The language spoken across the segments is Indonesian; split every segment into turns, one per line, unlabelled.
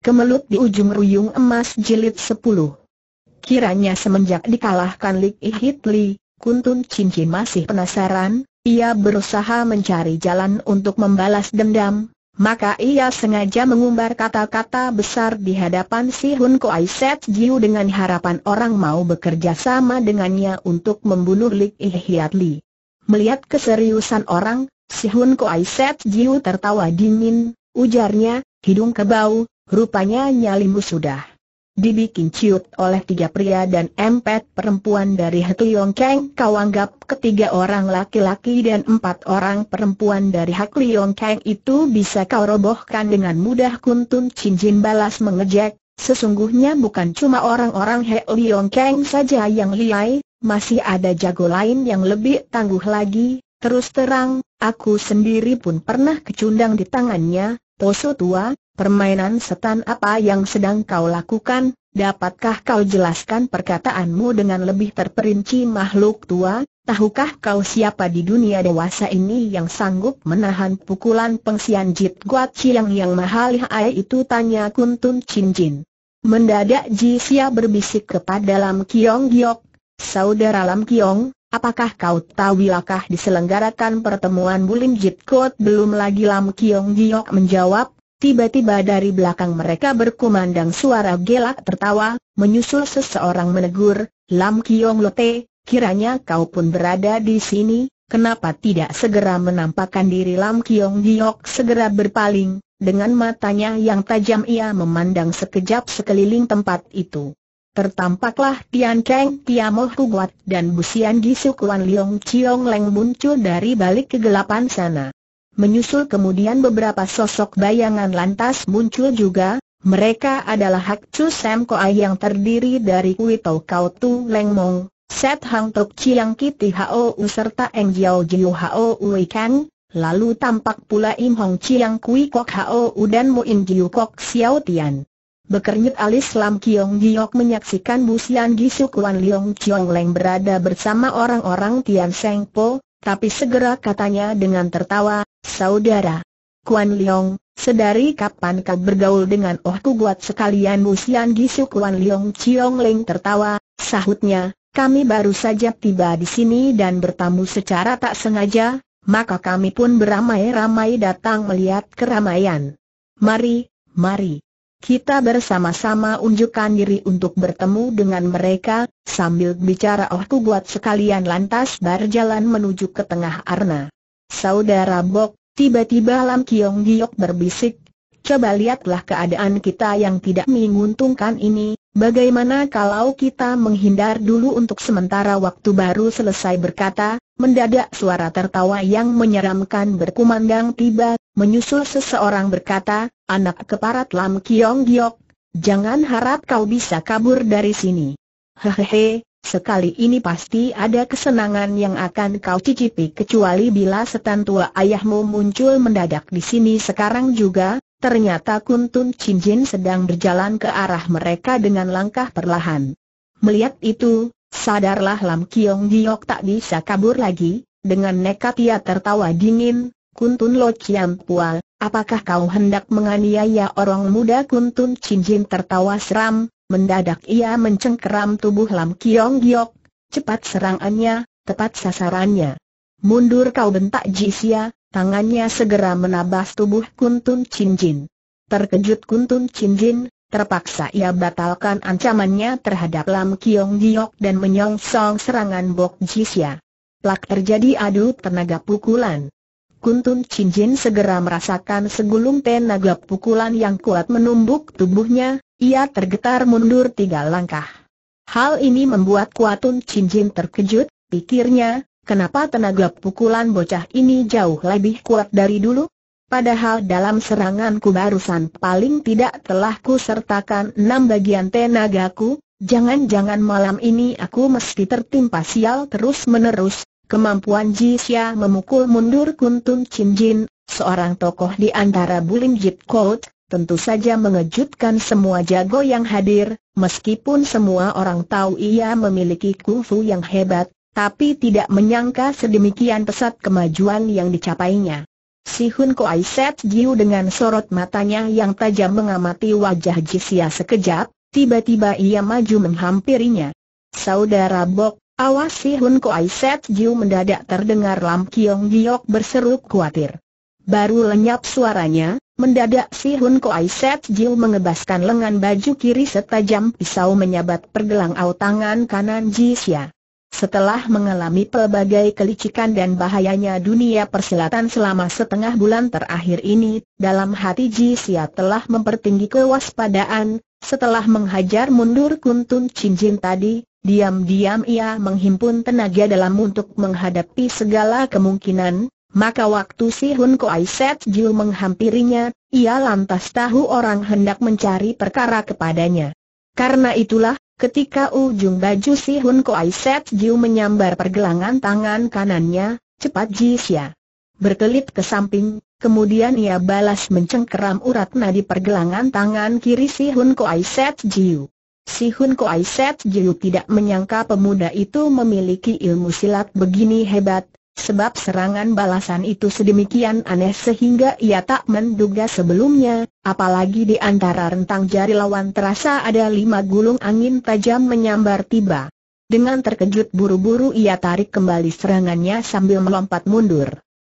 kemelut di ujung ruyung emas jilid 10. Kiranya semenjak dikalahkan Lik Ihit Kuntun Cincin masih penasaran, ia berusaha mencari jalan untuk membalas dendam, maka ia sengaja mengumbar kata-kata besar di hadapan si Hun Koai Set Jiu dengan harapan orang mau bekerja sama dengannya untuk membunuh Lik Ihit Melihat keseriusan orang, si Hun Koai Set Jiu tertawa dingin, ujarnya, hidung kebau, Rupanya nyalimu sudah dibikin ciut oleh tiga pria dan empat perempuan dari Yong Kang. Kau anggap ketiga orang laki-laki dan empat orang perempuan dari Liong Kang itu bisa kau robohkan dengan mudah kuntum cincin balas mengejek. Sesungguhnya bukan cuma orang-orang Liong Kang saja yang liai, masih ada jago lain yang lebih tangguh lagi. Terus terang, aku sendiri pun pernah kecundang di tangannya, Toso tua, Permainan setan apa yang sedang kau lakukan? Dapatkah kau jelaskan perkataanmu dengan lebih terperinci makhluk tua? Tahukah kau siapa di dunia dewasa ini yang sanggup menahan pukulan pengsian Jit Guat Chiang yang mahal hai itu tanya Kuntun Chin Jin. Mendadak Ji Xia berbisik kepada Lam Kiong Giok, Saudara Lam Kiong, apakah kau tahu wilakah diselenggarakan pertemuan Bulim Jit Guat? belum lagi Lam Kiong Giok menjawab, Tiba-tiba dari belakang mereka berkumandang suara gelak tertawa, menyusul seseorang menegur, Lam Kiong Lote, kiranya kau pun berada di sini, kenapa tidak segera menampakkan diri Lam Kiong Giok segera berpaling, dengan matanya yang tajam ia memandang sekejap sekeliling tempat itu. Tertampaklah Tian Tian Tiamo Kuguat dan Busian Gisu Wan Leong Chiong Leng muncul dari balik kegelapan sana. Menyusul kemudian beberapa sosok bayangan lantas muncul juga, mereka adalah Hak Chu Sam Koai yang terdiri dari Kui Tau Kau Tu Leng Mong, Set Hang Tok Chiang Kiti Hao U serta Eng Jiao Jiu Hao Wei Kang, lalu tampak pula Im Hong Chiang Kui Kok Hao U dan Mu In Jiu Kok Xiao Tian. Bekernyit alis Lam Kiong Giok menyaksikan Busian Gisu Kuan Leong Chiong Leng berada bersama orang-orang Tian Seng Po, tapi segera katanya dengan tertawa, saudara. Kuan Liong, sedari kapan kau bergaul dengan Oh buat sekalian Musian Gisu Kuan Liong Chiong Ling tertawa, sahutnya, kami baru saja tiba di sini dan bertamu secara tak sengaja, maka kami pun beramai-ramai datang melihat keramaian. Mari, mari. Kita bersama-sama unjukkan diri untuk bertemu dengan mereka, sambil bicara Oh buat sekalian lantas berjalan menuju ke tengah arna. Saudara Bok, tiba-tiba Lam Kiong Giok berbisik, coba lihatlah keadaan kita yang tidak menguntungkan ini, bagaimana kalau kita menghindar dulu untuk sementara waktu baru selesai berkata, mendadak suara tertawa yang menyeramkan berkumandang tiba, menyusul seseorang berkata, Anak keparat Lam Kiong Giok, jangan harap kau bisa kabur dari sini. Hehehe, sekali ini pasti ada kesenangan yang akan kau cicipi kecuali bila setan tua ayahmu muncul mendadak di sini sekarang juga, ternyata Kuntun Jin sedang berjalan ke arah mereka dengan langkah perlahan. Melihat itu, sadarlah Lam Kiong Giok tak bisa kabur lagi, dengan nekat ia tertawa dingin, Kuntun Lo Chiam Pua, Apakah kau hendak menganiaya orang muda Kuntun Cincin tertawa seram, mendadak ia mencengkeram tubuh Lam Kiong Giok, cepat serangannya, tepat sasarannya. Mundur kau bentak Jisya. tangannya segera menabas tubuh Kuntun Cincin. Terkejut Kuntun Cincin, terpaksa ia batalkan ancamannya terhadap Lam Kiong Giok dan menyongsong serangan Bok Jisya. Plak terjadi adu tenaga pukulan. Kuntun Cincin segera merasakan segulung tenaga pukulan yang kuat menumbuk tubuhnya, ia tergetar mundur tiga langkah. Hal ini membuat Kuatun Cincin terkejut, pikirnya, kenapa tenaga pukulan bocah ini jauh lebih kuat dari dulu? Padahal dalam seranganku barusan paling tidak telah ku sertakan enam bagian tenagaku, jangan-jangan malam ini aku mesti tertimpa sial terus-menerus, Kemampuan Jisya memukul mundur Kuntun Chin Jin, seorang tokoh di antara Bulim Jit Kout, tentu saja mengejutkan semua jago yang hadir, meskipun semua orang tahu ia memiliki kungfu yang hebat, tapi tidak menyangka sedemikian pesat kemajuan yang dicapainya. Si Hun Koai Set Jiu dengan sorot matanya yang tajam mengamati wajah Xia sekejap, tiba-tiba ia maju menghampirinya. Saudara Bok, Awas si Hun Koi Set Jiu mendadak terdengar Lam Kiong Giok berseru khawatir. Baru lenyap suaranya, mendadak si Hun Ko Set Jiu mengebaskan lengan baju kiri setajam pisau menyabat pergelang au tangan kanan Ji Xia. Setelah mengalami pelbagai kelicikan dan bahayanya dunia persilatan selama setengah bulan terakhir ini, dalam hati Ji Xia telah mempertinggi kewaspadaan, setelah menghajar mundur Kuntun Cincin tadi, Diam-diam ia menghimpun tenaga dalam untuk menghadapi segala kemungkinan, maka waktu si Hun Koai Set Jiu menghampirinya, ia lantas tahu orang hendak mencari perkara kepadanya. Karena itulah, ketika ujung baju si Hun Koai Set Jiu menyambar pergelangan tangan kanannya, cepat Xia berkelit ke samping, kemudian ia balas mencengkeram urat nadi pergelangan tangan kiri si Hun Koai Set Jiu. Si Hun Kuai Set Jiu tidak menyangka pemuda itu memiliki ilmu silat begini hebat, sebab serangan balasan itu sedemikian aneh sehingga ia tak menduga sebelumnya, apalagi di antara rentang jari lawan terasa ada lima gulung angin tajam menyambar tiba. Dengan terkejut buru-buru ia tarik kembali serangannya sambil melompat mundur.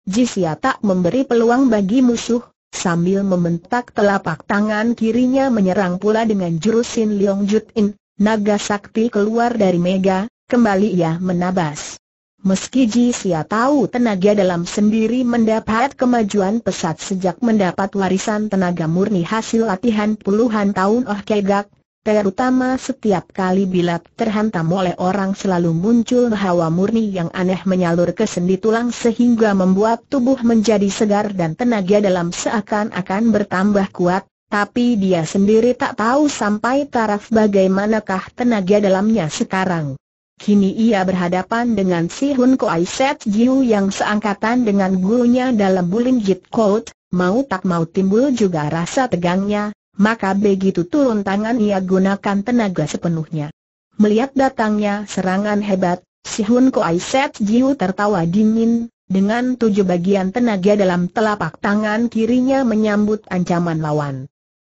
Jisia tak memberi peluang bagi musuh, Sambil membentak telapak tangan kirinya menyerang pula dengan jurusin Leong Jut In, naga sakti keluar dari mega, kembali ia menabas. Meski Ji Sia tahu tenaga dalam sendiri mendapat kemajuan pesat sejak mendapat warisan tenaga murni hasil latihan puluhan tahun Oh Kegak, Terutama setiap kali bila terhantam oleh orang selalu muncul hawa murni yang aneh menyalur ke sendi tulang sehingga membuat tubuh menjadi segar dan tenaga dalam seakan-akan bertambah kuat, tapi dia sendiri tak tahu sampai taraf bagaimanakah tenaga dalamnya sekarang. Kini ia berhadapan dengan si Hun Koai Set Jiu yang seangkatan dengan gurunya dalam Jit Court, mau tak mau timbul juga rasa tegangnya, maka begitu turun tangan ia gunakan tenaga sepenuhnya. Melihat datangnya serangan hebat, si Hun Koai Set Jiu tertawa dingin, dengan tujuh bagian tenaga dalam telapak tangan kirinya menyambut ancaman lawan.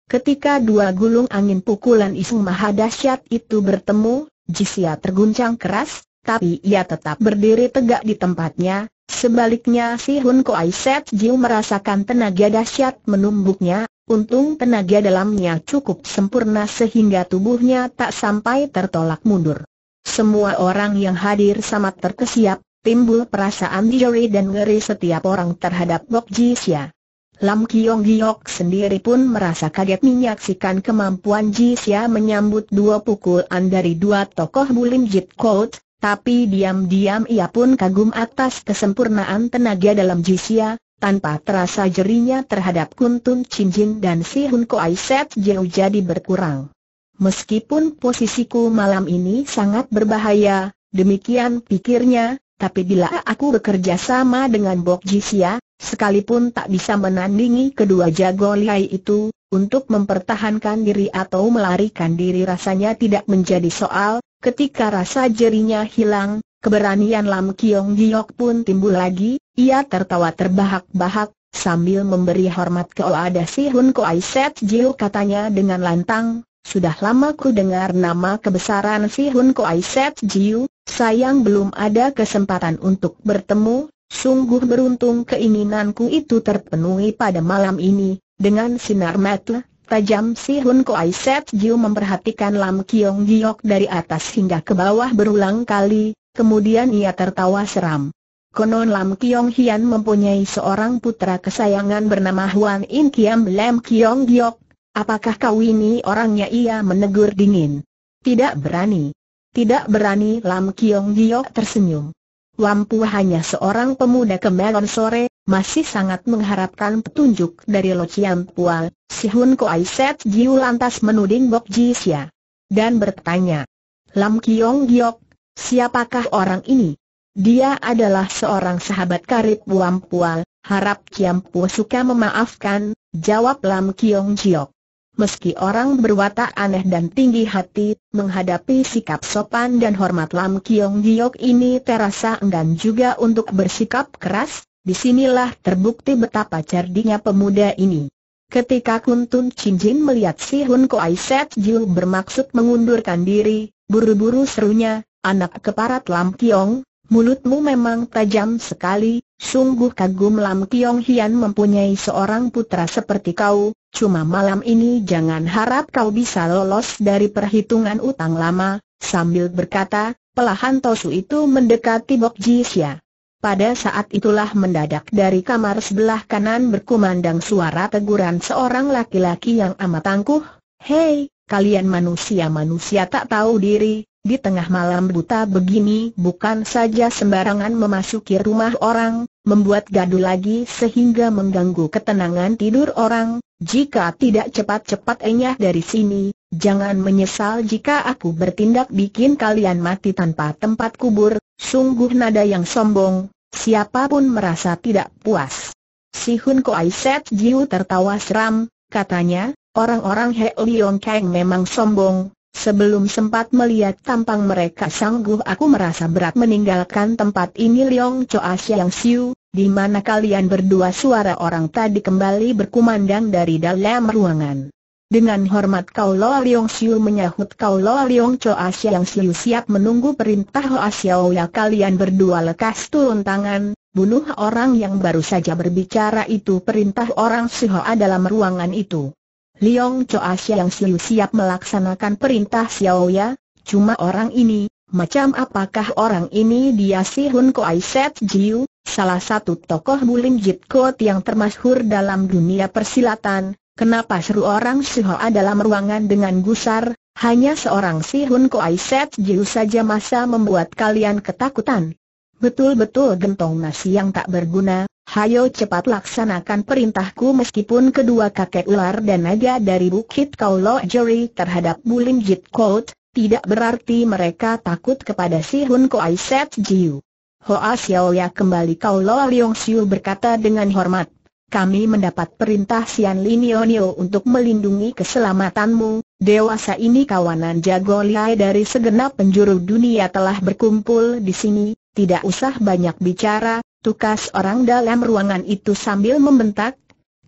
Ketika dua gulung angin pukulan isu mahadasyat itu bertemu, Jisia terguncang keras, tapi ia tetap berdiri tegak di tempatnya. Sebaliknya si Hun Koai Set Jiu merasakan tenaga dahsyat menumbuknya, Untung tenaga dalamnya cukup sempurna sehingga tubuhnya tak sampai tertolak mundur. Semua orang yang hadir sama terkesiap, timbul perasaan diri dan ngeri setiap orang terhadap Bok Xia. Lam Kiong Giok sendiri pun merasa kaget menyaksikan kemampuan Ji Xia menyambut dua pukulan dari dua tokoh Bulim Jit Kout, tapi diam-diam ia pun kagum atas kesempurnaan tenaga dalam Ji Xia. Tanpa terasa jerinya terhadap Kuntun Cincin dan si Hun Koai Set jauh jadi berkurang. Meskipun posisiku malam ini sangat berbahaya, demikian pikirnya, tapi bila aku bekerja sama dengan Bok Jisia, sekalipun tak bisa menandingi kedua jago liai itu, untuk mempertahankan diri atau melarikan diri rasanya tidak menjadi soal, ketika rasa jerinya hilang, keberanian Lam Kiong Giok pun timbul lagi, ia tertawa terbahak-bahak, sambil memberi hormat ke Oada Si Hun Koai Set Jiu katanya dengan lantang, sudah lama ku dengar nama kebesaran Si Hun Koai Set Jiu, sayang belum ada kesempatan untuk bertemu, sungguh beruntung keinginanku itu terpenuhi pada malam ini, dengan sinar mata tajam si Hun Koai Set Jiu memperhatikan Lam Kiong Giok dari atas hingga ke bawah berulang kali, kemudian ia tertawa seram. Konon Lam Kiong Hian mempunyai seorang putra kesayangan bernama Huan In Kiam Lam Kiong Giok. Apakah kau ini orangnya ia menegur dingin? Tidak berani. Tidak berani Lam Kiong Giok tersenyum. Wampu hanya seorang pemuda kemelon sore, masih sangat mengharapkan petunjuk dari Lo Chiam Pual, si Hun Koai Set Jiu lantas menuding Bok Ji Xia. Dan bertanya, Lam Kiong Giok, siapakah orang ini? Dia adalah seorang sahabat karib Wam Pual, harap Kiam Pu suka memaafkan, jawab Lam Kiong Jiok. Meski orang berwatak aneh dan tinggi hati, menghadapi sikap sopan dan hormat Lam Kiong Jiok ini terasa enggan juga untuk bersikap keras, disinilah terbukti betapa cerdiknya pemuda ini. Ketika Kuntun Jin melihat si Hun Koai Set Jiu bermaksud mengundurkan diri, buru-buru serunya, anak keparat Lam Kiong, mulutmu memang tajam sekali, sungguh kagum Lam Kiong Hian mempunyai seorang putra seperti kau, cuma malam ini jangan harap kau bisa lolos dari perhitungan utang lama, sambil berkata, pelahan Tosu itu mendekati Bok Ji Jisya. Pada saat itulah mendadak dari kamar sebelah kanan berkumandang suara teguran seorang laki-laki yang amat tangguh. Hei, kalian manusia-manusia tak tahu diri, di tengah malam buta begini bukan saja sembarangan memasuki rumah orang, membuat gaduh lagi sehingga mengganggu ketenangan tidur orang, jika tidak cepat-cepat enyah dari sini, jangan menyesal jika aku bertindak bikin kalian mati tanpa tempat kubur, sungguh nada yang sombong, siapapun merasa tidak puas. Si Hun Koai Set Jiu tertawa seram, katanya, orang-orang He Leong Kang memang sombong, Sebelum sempat melihat tampang mereka sangguh aku merasa berat meninggalkan tempat ini Leong Choa Siang Siu, di mana kalian berdua suara orang tadi kembali berkumandang dari dalam ruangan. Dengan hormat Kau Lo Leong Siu menyahut Kau Lo Leong Choa Siang Siu siap menunggu perintah Hoa Xiao Ya kalian berdua lekas turun tangan, bunuh orang yang baru saja berbicara itu perintah orang Hoa dalam ruangan itu. Liong Choa Siang Siu siap melaksanakan perintah Xiao Ya, cuma orang ini, macam apakah orang ini dia si Hun Koai Set Jiu, salah satu tokoh Bulim Jit Kot yang termasyhur dalam dunia persilatan, kenapa seru orang Hoa dalam ruangan dengan gusar, hanya seorang si Hun Koai Set Jiu saja masa membuat kalian ketakutan. Betul-betul gentong nasi yang tak berguna, Hayo cepat laksanakan perintahku meskipun kedua kakek ular dan naga dari Bukit Kaulo Jeri terhadap Bulim Jit Kout, tidak berarti mereka takut kepada si Hun Koai Set Jiu. Hoa Xiaoya kembali Kaulo Liong Siu berkata dengan hormat. Kami mendapat perintah Sian Linionio untuk melindungi keselamatanmu, dewasa ini kawanan jago dari segenap penjuru dunia telah berkumpul di sini, tidak usah banyak bicara, tukas orang dalam ruangan itu sambil membentak,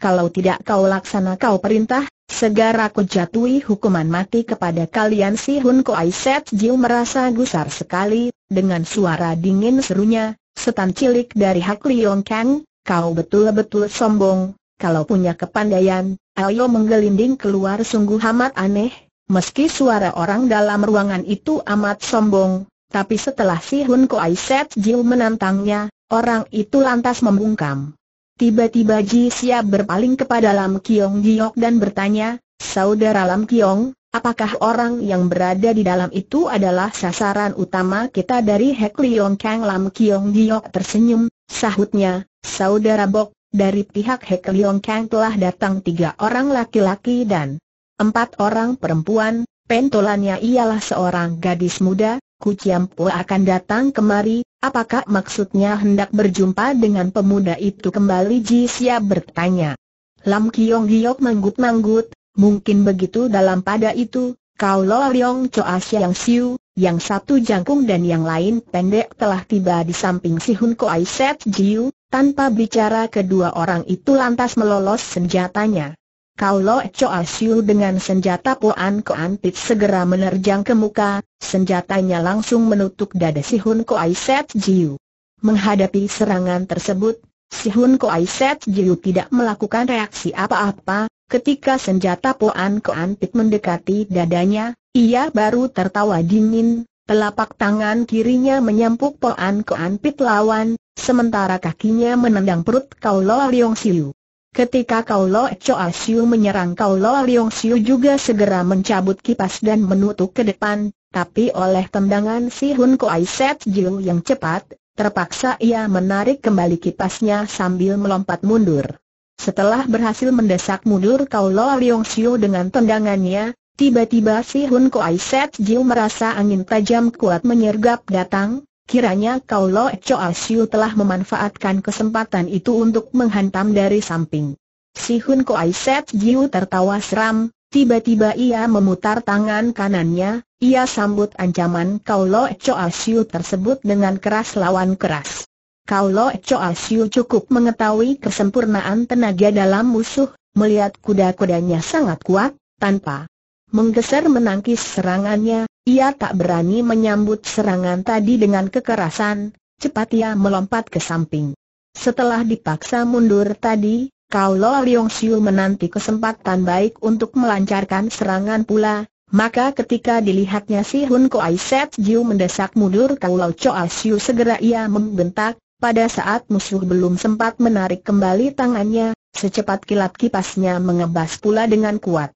kalau tidak kau laksana kau perintah, segera ku jatuhi hukuman mati kepada kalian si Hun Koai Set Jiu merasa gusar sekali, dengan suara dingin serunya, setan cilik dari Hak Liong Kang, kau betul-betul sombong, kalau punya kepandaian, ayo menggelinding keluar sungguh amat aneh, meski suara orang dalam ruangan itu amat sombong, tapi setelah si Hun Koai Set Jiu menantangnya, orang itu lantas membungkam. Tiba-tiba Ji berpaling kepada Lam Kiong Giok dan bertanya, Saudara Lam Kiong, apakah orang yang berada di dalam itu adalah sasaran utama kita dari Hek Liong Kang Lam Kiong Giok tersenyum, sahutnya, Saudara Bok, dari pihak Hek Liong Kang telah datang tiga orang laki-laki dan empat orang perempuan, pentolannya ialah seorang gadis muda, Kuciampo akan datang kemari, apakah maksudnya hendak berjumpa dengan pemuda itu kembali Ji Xia bertanya. Lam Kiong Giok manggut-manggut, mungkin begitu dalam pada itu, kau Lo Leong Choa Siang Siu, yang satu jangkung dan yang lain pendek telah tiba di samping si Hun Koai Set Jiu, tanpa bicara kedua orang itu lantas melolos senjatanya. Kalau Cho Asiu dengan senjata Poan Koan Pit segera menerjang ke muka, senjatanya langsung menutup dada si Hun Koai Set Jiu. Menghadapi serangan tersebut, si Hun Koai Set Jiu tidak melakukan reaksi apa-apa, ketika senjata Poan Koan Pit mendekati dadanya, ia baru tertawa dingin, telapak tangan kirinya menyampuk Poan Koan Pit lawan, sementara kakinya menendang perut Kau lo Leong Siu. Ketika Kau Lo Choa Siu menyerang Kau Lo Siu juga segera mencabut kipas dan menutup ke depan, tapi oleh tendangan si Hun Koai Set Jiu yang cepat, terpaksa ia menarik kembali kipasnya sambil melompat mundur. Setelah berhasil mendesak mundur Kau Lo Siu dengan tendangannya, tiba-tiba si Hun Koai Set Jiu merasa angin tajam kuat menyergap datang, Kiranya kau Lo Choa Siu telah memanfaatkan kesempatan itu untuk menghantam dari samping. Si Hun Koai Set Jiu tertawa seram, tiba-tiba ia memutar tangan kanannya, ia sambut ancaman kau Lo Choa Siu tersebut dengan keras lawan keras. Kau Lo Choa Siu cukup mengetahui kesempurnaan tenaga dalam musuh, melihat kuda-kudanya sangat kuat, tanpa menggeser menangkis serangannya, ia tak berani menyambut serangan tadi dengan kekerasan, cepat ia melompat ke samping. Setelah dipaksa mundur tadi, Kau Lo Leong Siu menanti kesempatan baik untuk melancarkan serangan pula, maka ketika dilihatnya si Hun Koai Set Jiu mendesak mundur Kau Lo Choa Siu segera ia membentak, pada saat musuh belum sempat menarik kembali tangannya, secepat kilat kipasnya mengebas pula dengan kuat.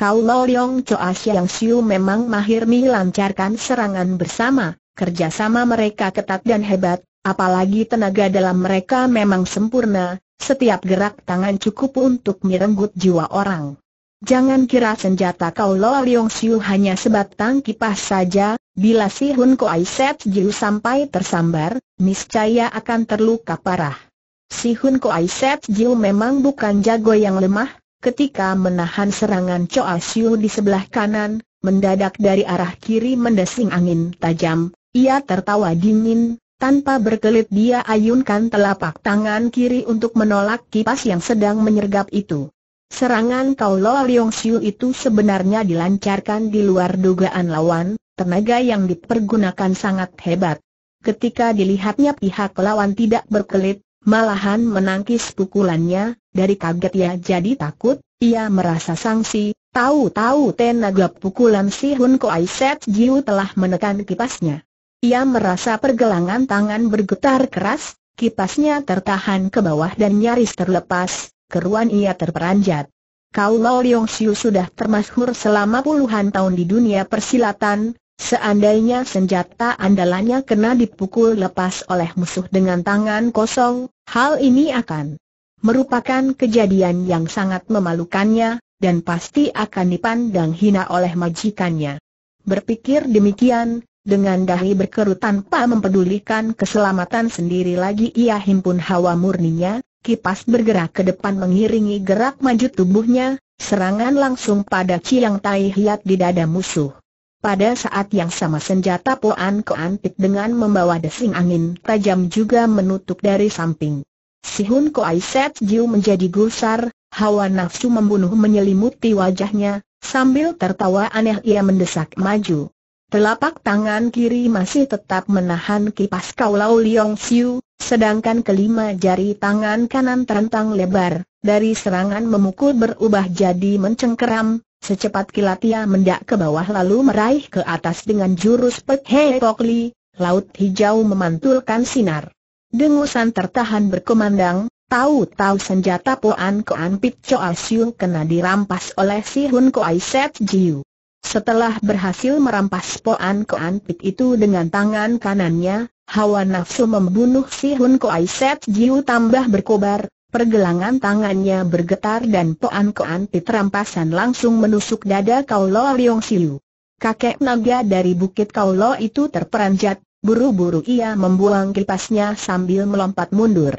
Kalau Leong Choa ah Siang Siu memang mahir melancarkan serangan bersama, kerjasama mereka ketat dan hebat, apalagi tenaga dalam mereka memang sempurna, setiap gerak tangan cukup untuk merenggut jiwa orang. Jangan kira senjata kau Lo Liang Siu hanya sebatang kipas saja, bila si Hun Koai Set Jiu sampai tersambar, niscaya akan terluka parah. Si Hun Koai Set Jiu memang bukan jago yang lemah, Ketika menahan serangan Choa Siu di sebelah kanan, mendadak dari arah kiri mendesing angin tajam, ia tertawa dingin, tanpa berkelit dia ayunkan telapak tangan kiri untuk menolak kipas yang sedang menyergap itu. Serangan Kau Lo Leong Siu itu sebenarnya dilancarkan di luar dugaan lawan, tenaga yang dipergunakan sangat hebat. Ketika dilihatnya pihak lawan tidak berkelit, Malahan menangkis pukulannya, dari kaget ya jadi takut, ia merasa sangsi, tahu-tahu tenaga pukulan si Hun Koai Set Jiu telah menekan kipasnya. Ia merasa pergelangan tangan bergetar keras, kipasnya tertahan ke bawah dan nyaris terlepas, keruan ia terperanjat. Kau Lo Leong Siu sudah termasyhur selama puluhan tahun di dunia persilatan, Seandainya senjata andalannya kena dipukul lepas oleh musuh dengan tangan kosong, hal ini akan merupakan kejadian yang sangat memalukannya, dan pasti akan dipandang hina oleh majikannya. Berpikir demikian, dengan dahi berkerut tanpa mempedulikan keselamatan sendiri lagi ia himpun hawa murninya, kipas bergerak ke depan mengiringi gerak maju tubuhnya, serangan langsung pada Chiang Tai Hiat di dada musuh. Pada saat yang sama senjata Poan Pik dengan membawa desing angin tajam juga menutup dari samping. Si Hun Koai Set Jiu menjadi gusar, hawa nafsu membunuh menyelimuti wajahnya, sambil tertawa aneh ia mendesak maju. Telapak tangan kiri masih tetap menahan kipas kaulau Liong Siu, sedangkan kelima jari tangan kanan terentang lebar, dari serangan memukul berubah jadi mencengkeram, Secepat kilat ia mendak ke bawah lalu meraih ke atas dengan jurus Pek Hei Pokli, laut hijau memantulkan sinar. Dengusan tertahan berkemandang. tahu-tahu senjata Poan Koan Pit Choa Siu kena dirampas oleh si Hun Koai Set Jiu. Setelah berhasil merampas Poan Koan Pit itu dengan tangan kanannya, hawa nafsu membunuh si Hun Koai Set Jiu tambah berkobar, Pergelangan tangannya bergetar dan Poan Koan Pit rampasan langsung menusuk dada Kau Lo Leong Siu. Kakek naga dari bukit Kau itu terperanjat, buru-buru ia membuang kipasnya sambil melompat mundur.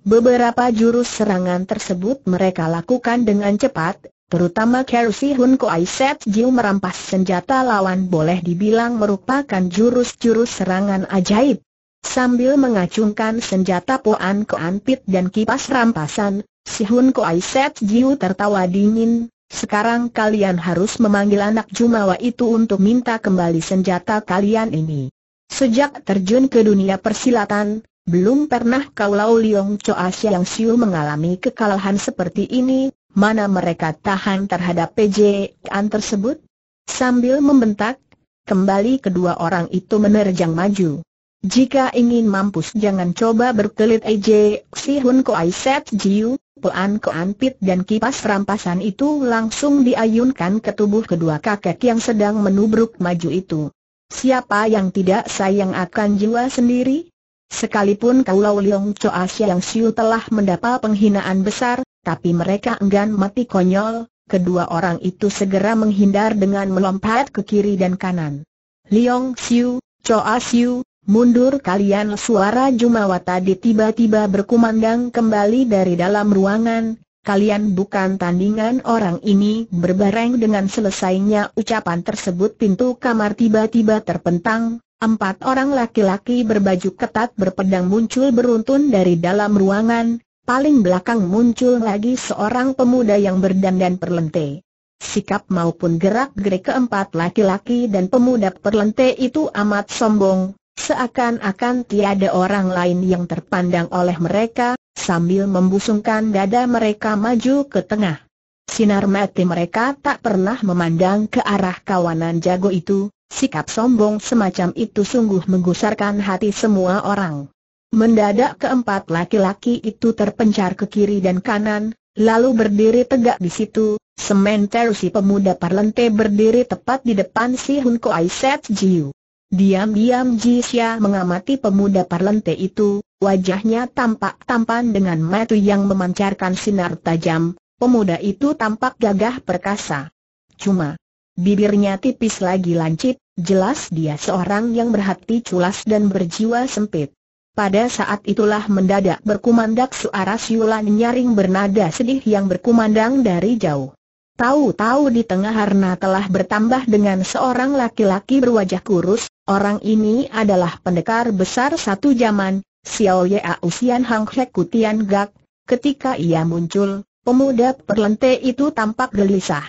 Beberapa jurus serangan tersebut mereka lakukan dengan cepat, terutama Kerusi Hun Koai Set Jiu merampas senjata lawan boleh dibilang merupakan jurus-jurus serangan ajaib. Sambil mengacungkan senjata Poan Koan Pit dan kipas rampasan, si Hun Koai Set Jiu tertawa dingin, sekarang kalian harus memanggil anak Jumawa itu untuk minta kembali senjata kalian ini. Sejak terjun ke dunia persilatan, belum pernah kau Lau Leong Choa Siang Siu mengalami kekalahan seperti ini, mana mereka tahan terhadap PJ an tersebut? Sambil membentak, kembali kedua orang itu menerjang maju. Jika ingin mampus jangan coba berkelit EJ, si Hun Koai Set Jiu, Pean Koan Pit dan kipas rampasan itu langsung diayunkan ke tubuh kedua kakek yang sedang menubruk maju itu. Siapa yang tidak sayang akan jiwa sendiri? Sekalipun Kaulau Leong Choa yang Siu telah mendapat penghinaan besar, tapi mereka enggan mati konyol, kedua orang itu segera menghindar dengan melompat ke kiri dan kanan. Leong Siu, Choa Siu, Mundur kalian suara Jumawa tadi tiba-tiba berkumandang kembali dari dalam ruangan, kalian bukan tandingan orang ini berbareng dengan selesainya ucapan tersebut pintu kamar tiba-tiba terpentang, empat orang laki-laki berbaju ketat berpedang muncul beruntun dari dalam ruangan, paling belakang muncul lagi seorang pemuda yang berdandan perlente. Sikap maupun gerak-gerik keempat laki-laki dan pemuda perlente itu amat sombong, Seakan-akan tiada orang lain yang terpandang oleh mereka, sambil membusungkan dada mereka maju ke tengah. Sinar mati mereka tak pernah memandang ke arah kawanan jago itu, sikap sombong semacam itu sungguh menggusarkan hati semua orang. Mendadak keempat laki-laki itu terpencar ke kiri dan kanan, lalu berdiri tegak di situ, sementara si pemuda parlente berdiri tepat di depan si Hun Koai Jiu. Diam-diam Jisya mengamati pemuda parlente itu, wajahnya tampak tampan dengan mata yang memancarkan sinar tajam, pemuda itu tampak gagah perkasa. Cuma, bibirnya tipis lagi lancip, jelas dia seorang yang berhati culas dan berjiwa sempit. Pada saat itulah mendadak berkumandang suara siulan nyaring bernada sedih yang berkumandang dari jauh. Tahu-tahu di tengah Harna telah bertambah dengan seorang laki-laki berwajah kurus, Orang ini adalah pendekar besar satu zaman, Xiao Ya Usian Hang Kutian Gak. Ketika ia muncul, pemuda perlente itu tampak gelisah.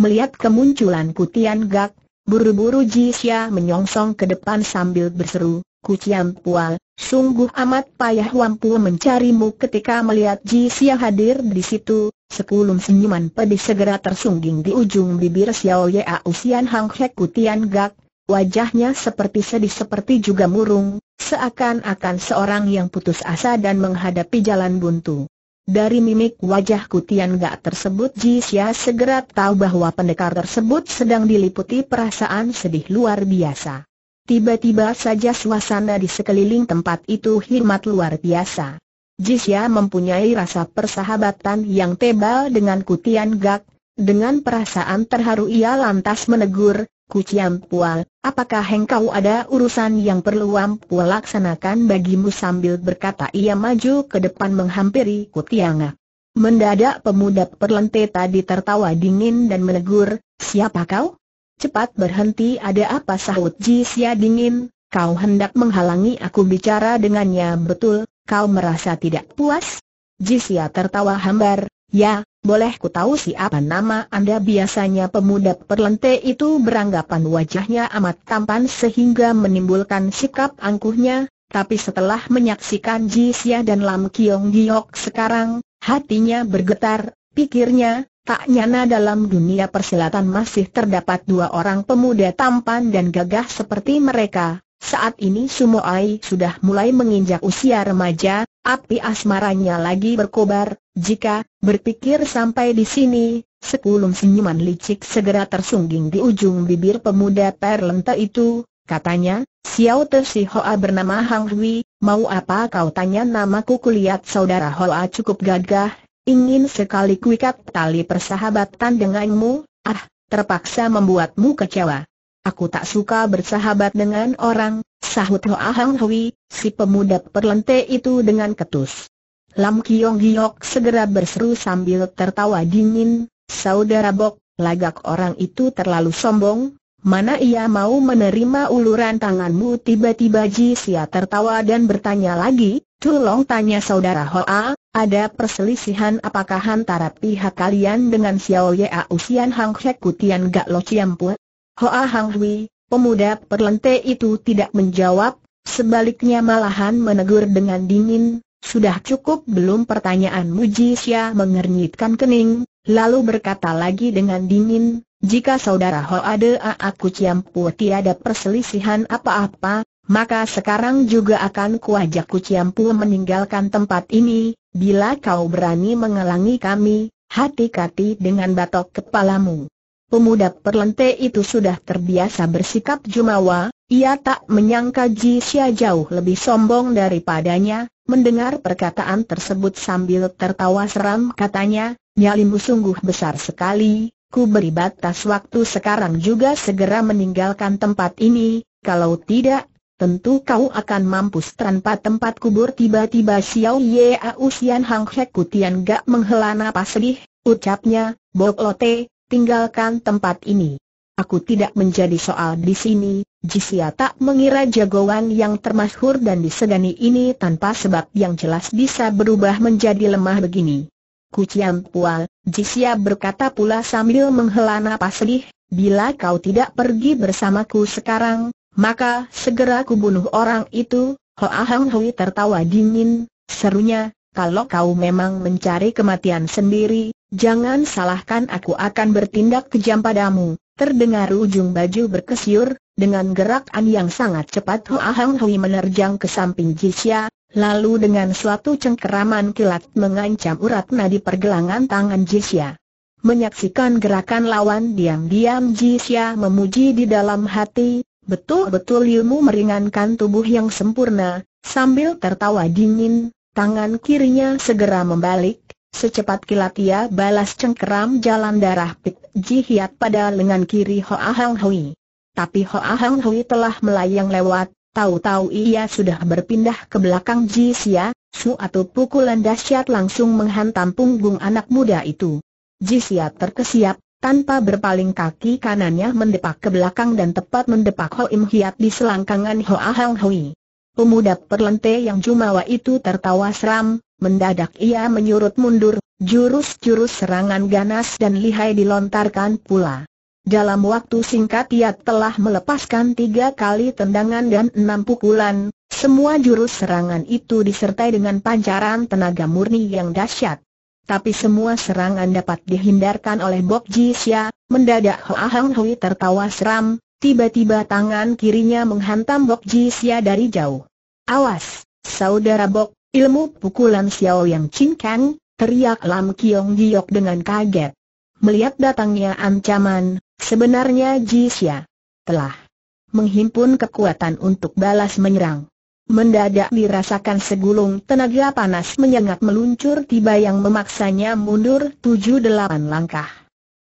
Melihat kemunculan Kutian Gak, buru-buru Jisya menyongsong ke depan sambil berseru, Kucian Pual, sungguh amat payah Wampu mencarimu ketika melihat Jisya hadir di situ. Sekulum senyuman pedih segera tersungging di ujung bibir Xiao Ya Usian Hang Kutian Gak Wajahnya seperti sedih seperti juga murung, seakan-akan seorang yang putus asa dan menghadapi jalan buntu. Dari mimik wajah Kutian Gak tersebut Jisya segera tahu bahwa pendekar tersebut sedang diliputi perasaan sedih luar biasa. Tiba-tiba saja suasana di sekeliling tempat itu hikmat luar biasa. Jisya mempunyai rasa persahabatan yang tebal dengan Kutian Gak, dengan perasaan terharu ia lantas menegur, Kuciam Pual, apakah engkau ada urusan yang perlu Ampu laksanakan bagimu sambil berkata ia maju ke depan menghampiri Kutianga. Mendadak pemuda perlente tadi tertawa dingin dan menegur, siapa kau? Cepat berhenti ada apa sahut Sia dingin, kau hendak menghalangi aku bicara dengannya betul, kau merasa tidak puas? Jisya tertawa hambar, ya, boleh ku tahu siapa nama Anda biasanya pemuda perlente itu beranggapan wajahnya amat tampan sehingga menimbulkan sikap angkuhnya, tapi setelah menyaksikan Ji Xia dan Lam Kiong Giok sekarang, hatinya bergetar, pikirnya, tak nyana dalam dunia persilatan masih terdapat dua orang pemuda tampan dan gagah seperti mereka, saat ini Sumo Ai sudah mulai menginjak usia remaja, api asmaranya lagi berkobar, jika berpikir sampai di sini, sekulum senyuman licik segera tersungging di ujung bibir pemuda perlenta itu, katanya, Xiao Te Si Hoa bernama Hang Hui, mau apa kau tanya namaku kulihat saudara Hoa cukup gagah, ingin sekali kuikat tali persahabatan denganmu, ah, terpaksa membuatmu kecewa. Aku tak suka bersahabat dengan orang, sahut Hoa Hang Hui, si pemuda perlente itu dengan ketus. Lam Kiong Giok segera berseru sambil tertawa dingin, Saudara Bok, lagak orang itu terlalu sombong, mana ia mau menerima uluran tanganmu tiba-tiba Ji Sia tertawa dan bertanya lagi, tolong tanya saudara Hoa, ada perselisihan apakah antara pihak kalian dengan Xiao Ye Ausian Hang Hek Gak Lo Ciampu? Hoa Hang Hui, pemuda perlente itu tidak menjawab, sebaliknya malahan menegur dengan dingin, sudah cukup belum pertanyaan Xia mengernyitkan kening, lalu berkata lagi dengan dingin, jika saudara Hoa De aku Ciampu tiada perselisihan apa-apa, maka sekarang juga akan kuajak campur meninggalkan tempat ini, bila kau berani menghalangi kami, hati-hati dengan batok kepalamu. Pemuda perlente itu sudah terbiasa bersikap jumawa, ia tak menyangka Ji Xia jauh lebih sombong daripadanya, mendengar perkataan tersebut sambil tertawa seram katanya, nyalimu sungguh besar sekali, ku beri batas waktu sekarang juga segera meninggalkan tempat ini, kalau tidak, tentu kau akan mampus tanpa tempat kubur tiba-tiba Xiao Ye Ausian Hang Hek Kutian gak menghela napas sedih, ucapnya, Bok tinggalkan tempat ini. Aku tidak menjadi soal di sini, Jisia tak mengira jagoan yang termasyhur dan disegani ini tanpa sebab yang jelas bisa berubah menjadi lemah begini. Kucian pual, Jisia berkata pula sambil menghela napas sedih, bila kau tidak pergi bersamaku sekarang, maka segera kubunuh orang itu, Hoa Hang Hui tertawa dingin, serunya, kalau kau memang mencari kematian sendiri, Jangan salahkan aku akan bertindak kejam padamu. Terdengar ujung baju berkesiur, dengan gerakan yang sangat cepat Hua Hang Hui menerjang ke samping Jisya, lalu dengan suatu cengkeraman kilat mengancam urat nadi pergelangan tangan Jisya. Menyaksikan gerakan lawan diam-diam Jisya memuji di dalam hati, betul-betul ilmu meringankan tubuh yang sempurna, sambil tertawa dingin, tangan kirinya segera membalik, Secepat kilat ia balas cengkeram jalan darah Pit Ji Hiat pada lengan kiri Hoa Hang Hui. Tapi Hoa Hang Hui telah melayang lewat, tahu-tahu ia sudah berpindah ke belakang Ji Sia, suatu pukulan dahsyat langsung menghantam punggung anak muda itu. Ji Sia terkesiap, tanpa berpaling kaki kanannya mendepak ke belakang dan tepat mendepak Ho Im Hiat di selangkangan Hoa Hang Hui. Pemuda perlente yang jumawa itu tertawa seram, Mendadak ia menyurut mundur, jurus-jurus serangan ganas dan lihai dilontarkan pula. Dalam waktu singkat ia telah melepaskan tiga kali tendangan dan enam pukulan, semua jurus serangan itu disertai dengan pancaran tenaga murni yang dahsyat. Tapi semua serangan dapat dihindarkan oleh Bob Jisya, mendadak Hoa Hang Hui tertawa seram, tiba-tiba tangan kirinya menghantam Bob Jisya dari jauh. Awas, saudara Bob, Ilmu pukulan Xiao Yang Chin Kang, teriak Lam Kiong Giok dengan kaget. Melihat datangnya ancaman, sebenarnya Jisya telah menghimpun kekuatan untuk balas menyerang. Mendadak dirasakan segulung tenaga panas menyengat meluncur tiba yang memaksanya mundur tujuh delapan langkah.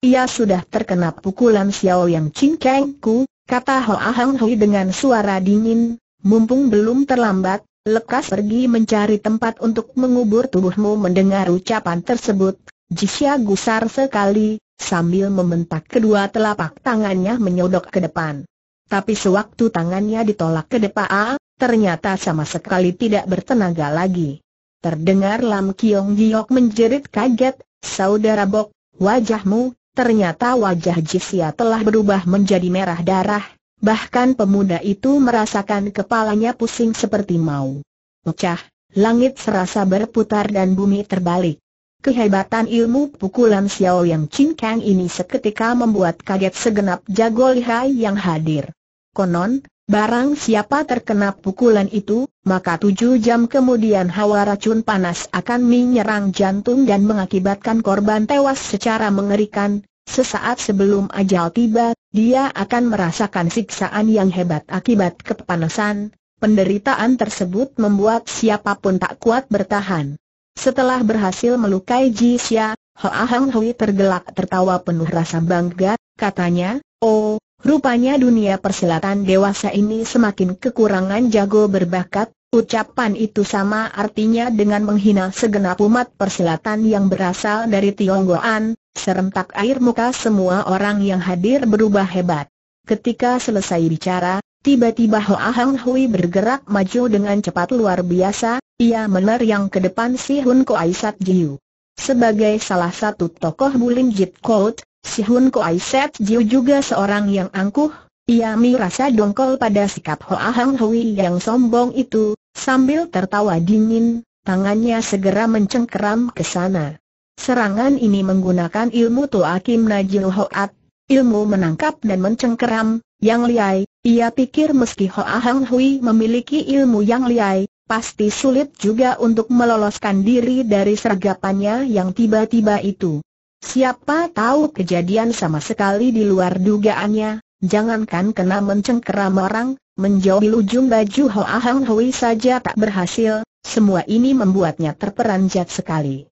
Ia sudah terkena pukulan Xiao Yang Chin Kang Ku, kata Hoa Hang Hui dengan suara dingin, mumpung belum terlambat, lekas pergi mencari tempat untuk mengubur tubuhmu mendengar ucapan tersebut. Jisya gusar sekali, sambil membentak kedua telapak tangannya menyodok ke depan. Tapi sewaktu tangannya ditolak ke depan, ah, ternyata sama sekali tidak bertenaga lagi. Terdengar Lam Kiong Giok menjerit kaget, Saudara Bok, wajahmu, ternyata wajah Jisya telah berubah menjadi merah darah, Bahkan pemuda itu merasakan kepalanya pusing seperti mau pecah, langit serasa berputar dan bumi terbalik. Kehebatan ilmu pukulan Xiao Yang Chin Kang ini seketika membuat kaget segenap jago lihai yang hadir. Konon, barang siapa terkena pukulan itu, maka tujuh jam kemudian hawa racun panas akan menyerang jantung dan mengakibatkan korban tewas secara mengerikan, Sesaat sebelum ajal tiba, dia akan merasakan siksaan yang hebat akibat kepanasan, penderitaan tersebut membuat siapapun tak kuat bertahan. Setelah berhasil melukai Ji Xia, Hoa Hang Hui tergelak tertawa penuh rasa bangga, katanya, Oh, rupanya dunia persilatan dewasa ini semakin kekurangan jago berbakat, ucapan itu sama artinya dengan menghina segenap umat persilatan yang berasal dari Tionggoan, Serentak air muka semua orang yang hadir berubah hebat. Ketika selesai bicara, tiba-tiba Ho Hang Hui bergerak maju dengan cepat luar biasa, ia menerjang ke depan si Hun Koai Sat Jiu. Sebagai salah satu tokoh Bulim Jit Colt, si Hun Koai Sat Jiu juga seorang yang angkuh, ia merasa dongkol pada sikap Ho Hang Hui yang sombong itu, sambil tertawa dingin, tangannya segera mencengkeram ke sana. Serangan ini menggunakan ilmu tuakim Kim Najil Hoat, ilmu menangkap dan mencengkeram, yang liai, ia pikir meski Hoa Hang Hui memiliki ilmu yang liai, pasti sulit juga untuk meloloskan diri dari sergapannya yang tiba-tiba itu. Siapa tahu kejadian sama sekali di luar dugaannya, jangankan kena mencengkeram orang, menjauhi ujung baju Hoa Hang Hui saja tak berhasil, semua ini membuatnya terperanjat sekali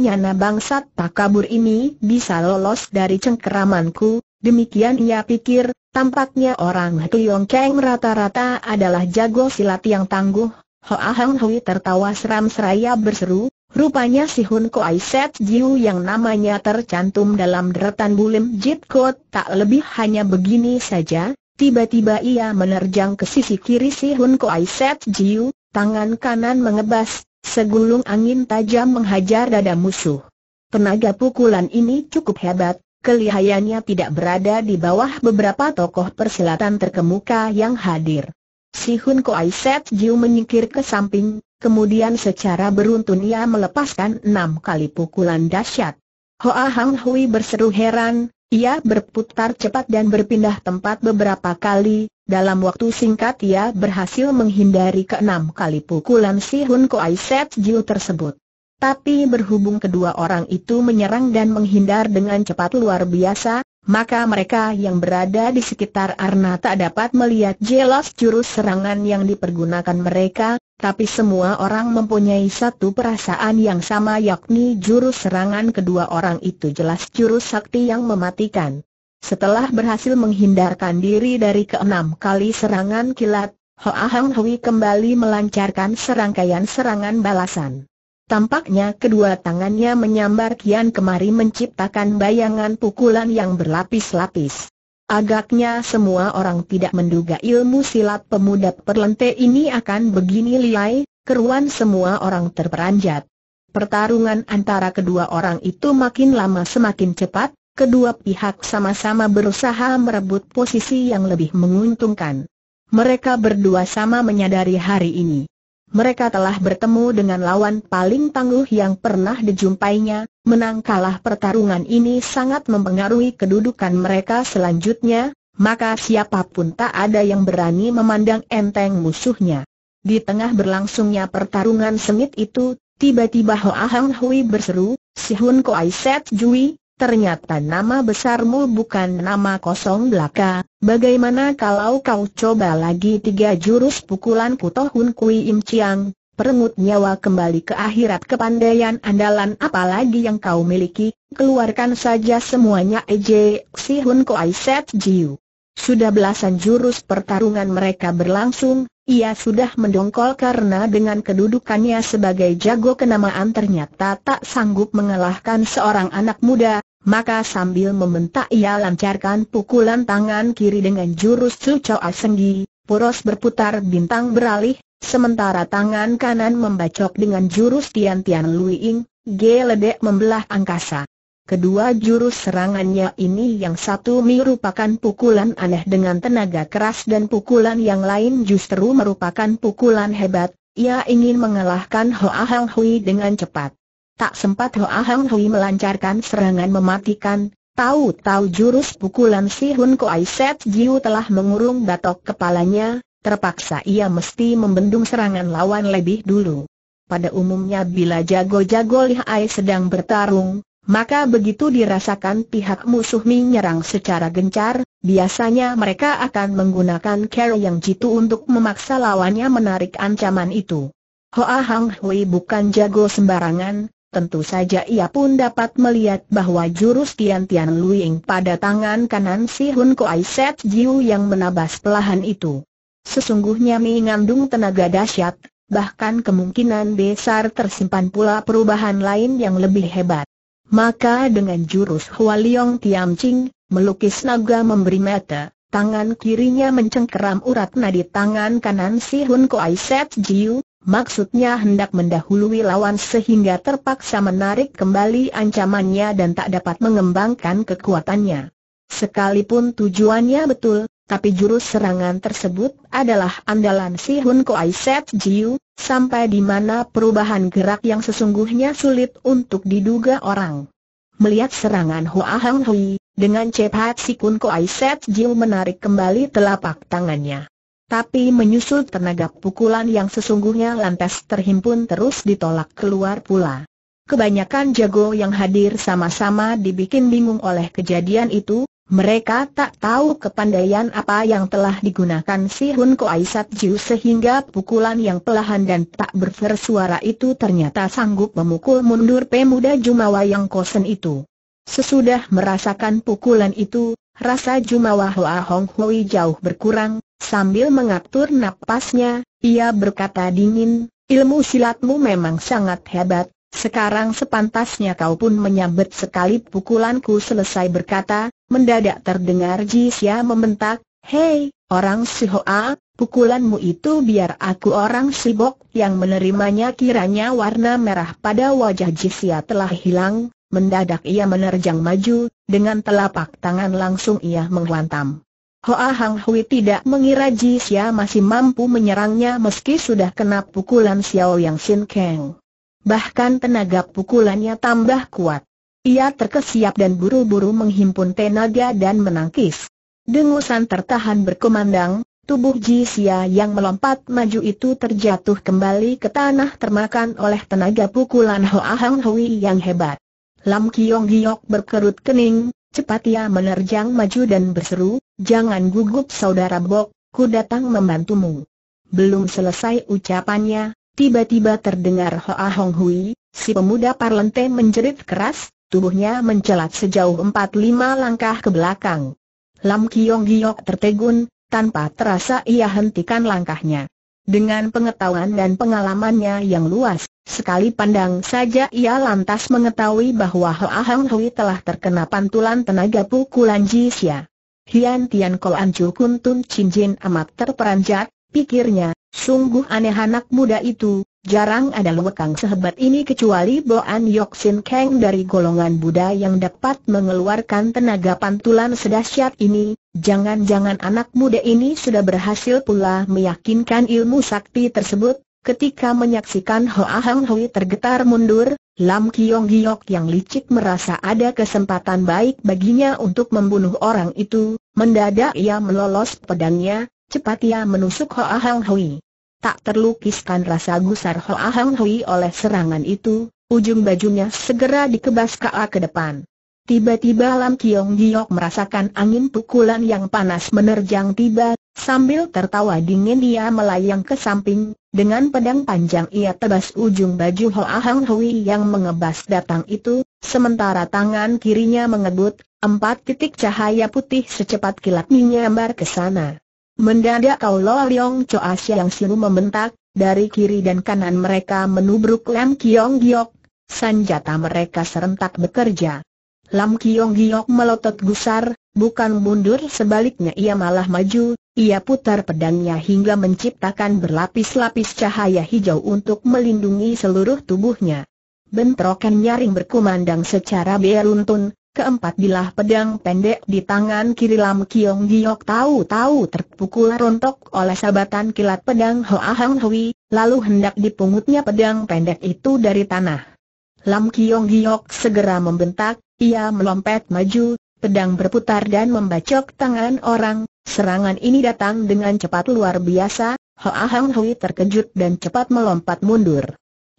nyana bangsat tak kabur ini bisa lolos dari cengkeramanku, demikian ia pikir, tampaknya orang Yong Kang rata-rata adalah jago silat yang tangguh. Hoa Hang Hui tertawa seram seraya berseru, Rupanya si Hun Koai Set Jiu yang namanya tercantum dalam deretan bulim Jit Kot tak lebih hanya begini saja. Tiba-tiba ia menerjang ke sisi kiri si Hun Koai Set Jiu, tangan kanan mengebas, Segulung angin tajam menghajar dada musuh. Tenaga pukulan ini cukup hebat, kelihayannya tidak berada di bawah beberapa tokoh persilatan terkemuka yang hadir. Si Hun Koai Set Jiu menyingkir ke samping, kemudian secara beruntun ia melepaskan enam kali pukulan dahsyat. Hoa Hang Hui berseru heran, ia berputar cepat dan berpindah tempat beberapa kali, dalam waktu singkat ia berhasil menghindari keenam kali pukulan si Hun Koai Set Jiu tersebut. Tapi berhubung kedua orang itu menyerang dan menghindar dengan cepat luar biasa, maka mereka yang berada di sekitar Arna tak dapat melihat jelas jurus serangan yang dipergunakan mereka, tapi semua orang mempunyai satu perasaan yang sama yakni jurus serangan kedua orang itu jelas jurus sakti yang mematikan. Setelah berhasil menghindarkan diri dari keenam kali serangan kilat, Hoa Hang Hui kembali melancarkan serangkaian serangan balasan. Tampaknya kedua tangannya menyambar kian kemari menciptakan bayangan pukulan yang berlapis-lapis. Agaknya semua orang tidak menduga ilmu silat pemuda perlente ini akan begini liai, keruan semua orang terperanjat. Pertarungan antara kedua orang itu makin lama semakin cepat, kedua pihak sama-sama berusaha merebut posisi yang lebih menguntungkan. Mereka berdua sama menyadari hari ini mereka telah bertemu dengan lawan paling tangguh yang pernah dijumpainya, menang kalah pertarungan ini sangat mempengaruhi kedudukan mereka selanjutnya, maka siapapun tak ada yang berani memandang enteng musuhnya. Di tengah berlangsungnya pertarungan sengit itu, tiba-tiba Hoa Hang Hui berseru, Si Hun Koai Set Jui, ternyata nama besarmu bukan nama kosong belaka, bagaimana kalau kau coba lagi tiga jurus pukulan kutohun kui im ciang, perengut nyawa kembali ke akhirat kepandaian andalan apalagi yang kau miliki, keluarkan saja semuanya Ej Hun Koai Set Jiu. Sudah belasan jurus pertarungan mereka berlangsung, ia sudah mendongkol karena dengan kedudukannya sebagai jago kenamaan ternyata tak sanggup mengalahkan seorang anak muda, maka sambil membentak ia lancarkan pukulan tangan kiri dengan jurus sucoa asenggi, poros berputar bintang beralih, sementara tangan kanan membacok dengan jurus Tian Tian Luiing, geledek membelah angkasa. Kedua jurus serangannya ini yang satu merupakan pukulan aneh dengan tenaga keras dan pukulan yang lain justru merupakan pukulan hebat, ia ingin mengalahkan Hoa Hang Hui dengan cepat. Tak sempat Hoa Hang Hui melancarkan serangan mematikan, tahu-tahu jurus pukulan si Hun Koai Set Jiu telah mengurung batok kepalanya, terpaksa ia mesti membendung serangan lawan lebih dulu. Pada umumnya bila jago-jago lihai sedang bertarung, maka begitu dirasakan pihak musuh menyerang secara gencar, biasanya mereka akan menggunakan cara yang jitu untuk memaksa lawannya menarik ancaman itu. Hoa Hang Hui bukan jago sembarangan, tentu saja ia pun dapat melihat bahwa jurus Tian Tian Ying pada tangan kanan si Hun Koai Set Jiu yang menabas pelahan itu. Sesungguhnya mengandung tenaga dahsyat, bahkan kemungkinan besar tersimpan pula perubahan lain yang lebih hebat. Maka dengan jurus Hualiong Tiam Ching, melukis naga memberi mata, tangan kirinya mencengkeram urat nadi tangan kanan si Hun Koai Set Jiu, maksudnya hendak mendahului lawan sehingga terpaksa menarik kembali ancamannya dan tak dapat mengembangkan kekuatannya. Sekalipun tujuannya betul, tapi jurus serangan tersebut adalah andalan si Hun Koai Set Jiu, sampai di mana perubahan gerak yang sesungguhnya sulit untuk diduga orang. Melihat serangan Hua Hang Hui, dengan cepat si Kun Koai Set Jiu menarik kembali telapak tangannya. Tapi menyusul tenaga pukulan yang sesungguhnya lantas terhimpun terus ditolak keluar pula. Kebanyakan jago yang hadir sama-sama dibikin bingung oleh kejadian itu, mereka tak tahu kepandaian apa yang telah digunakan si Hun Ko Jiu sehingga pukulan yang pelahan dan tak bersuara itu ternyata sanggup memukul mundur pemuda Jumawa yang kosen itu. Sesudah merasakan pukulan itu, Rasa Jumawa Hoa Hong Hui jauh berkurang, sambil mengatur napasnya, ia berkata dingin, ilmu silatmu memang sangat hebat, sekarang sepantasnya kau pun menyambut sekali pukulanku selesai berkata, Mendadak terdengar Jisya membentak, Hei, orang si Hoa, pukulanmu itu biar aku orang si Bok yang menerimanya kiranya warna merah pada wajah Jisya telah hilang, mendadak ia menerjang maju, dengan telapak tangan langsung ia menghantam. Hoa Hang Hui tidak mengira Jisya masih mampu menyerangnya meski sudah kena pukulan Xiao Yang Sin Kang. Bahkan tenaga pukulannya tambah kuat. Ia terkesiap dan buru-buru menghimpun tenaga dan menangkis. Dengusan tertahan berkumandang, tubuh Jisya yang melompat maju itu terjatuh kembali ke tanah termakan oleh tenaga pukulan Hoa Hang Hui yang hebat. Lam Kiong Giok berkerut kening, cepat ia menerjang maju dan berseru, jangan gugup saudara Bok, ku datang membantumu. Belum selesai ucapannya, tiba-tiba terdengar Hoa Hong Hui, si pemuda parlente menjerit keras, tubuhnya mencelat sejauh 4-5 langkah ke belakang. Lam Kiong Giok tertegun, tanpa terasa ia hentikan langkahnya. Dengan pengetahuan dan pengalamannya yang luas, sekali pandang saja ia lantas mengetahui bahwa Hoa Hang Hui telah terkena pantulan tenaga pukulan Jisya. Hian Tian Koan Chu Kun Tun Jin amat terperanjat, pikirnya, Sungguh aneh anak muda itu, jarang ada lewekang sehebat ini kecuali Boan Yoxin Kang dari golongan Buddha yang dapat mengeluarkan tenaga pantulan sedahsyat ini. Jangan-jangan anak muda ini sudah berhasil pula meyakinkan ilmu sakti tersebut. Ketika menyaksikan Ho Ahang Hui tergetar mundur, Lam Kiong Giok yang licik merasa ada kesempatan baik baginya untuk membunuh orang itu, mendadak ia melolos pedangnya, cepat ia menusuk Ho Ahang Hui tak terlukiskan rasa gusar Hoa Hang Hui oleh serangan itu, ujung bajunya segera dikebas ke ke depan. Tiba-tiba Lam Kiong Giok merasakan angin pukulan yang panas menerjang tiba, sambil tertawa dingin dia melayang ke samping, dengan pedang panjang ia tebas ujung baju Hoa Hang Hui yang mengebas datang itu, sementara tangan kirinya mengebut, empat titik cahaya putih secepat kilat menyambar ke sana. Mendadak kau Lo liong Choa Siang Silu membentak, dari kiri dan kanan mereka menubruk Lam Kiong Giok, sanjata mereka serentak bekerja. Lam Kiong Giok melotot gusar, bukan mundur sebaliknya ia malah maju, ia putar pedangnya hingga menciptakan berlapis-lapis cahaya hijau untuk melindungi seluruh tubuhnya. Bentrokan nyaring berkumandang secara beruntun, Keempat bilah pedang pendek di tangan kiri Lam Kiong Giok tahu-tahu terpukul rontok oleh sabatan kilat pedang Hoa Hang Hui, lalu hendak dipungutnya pedang pendek itu dari tanah. Lam Kiong Giok segera membentak, ia melompat maju, pedang berputar dan membacok tangan orang, serangan ini datang dengan cepat luar biasa, Hoa Hang Hui terkejut dan cepat melompat mundur.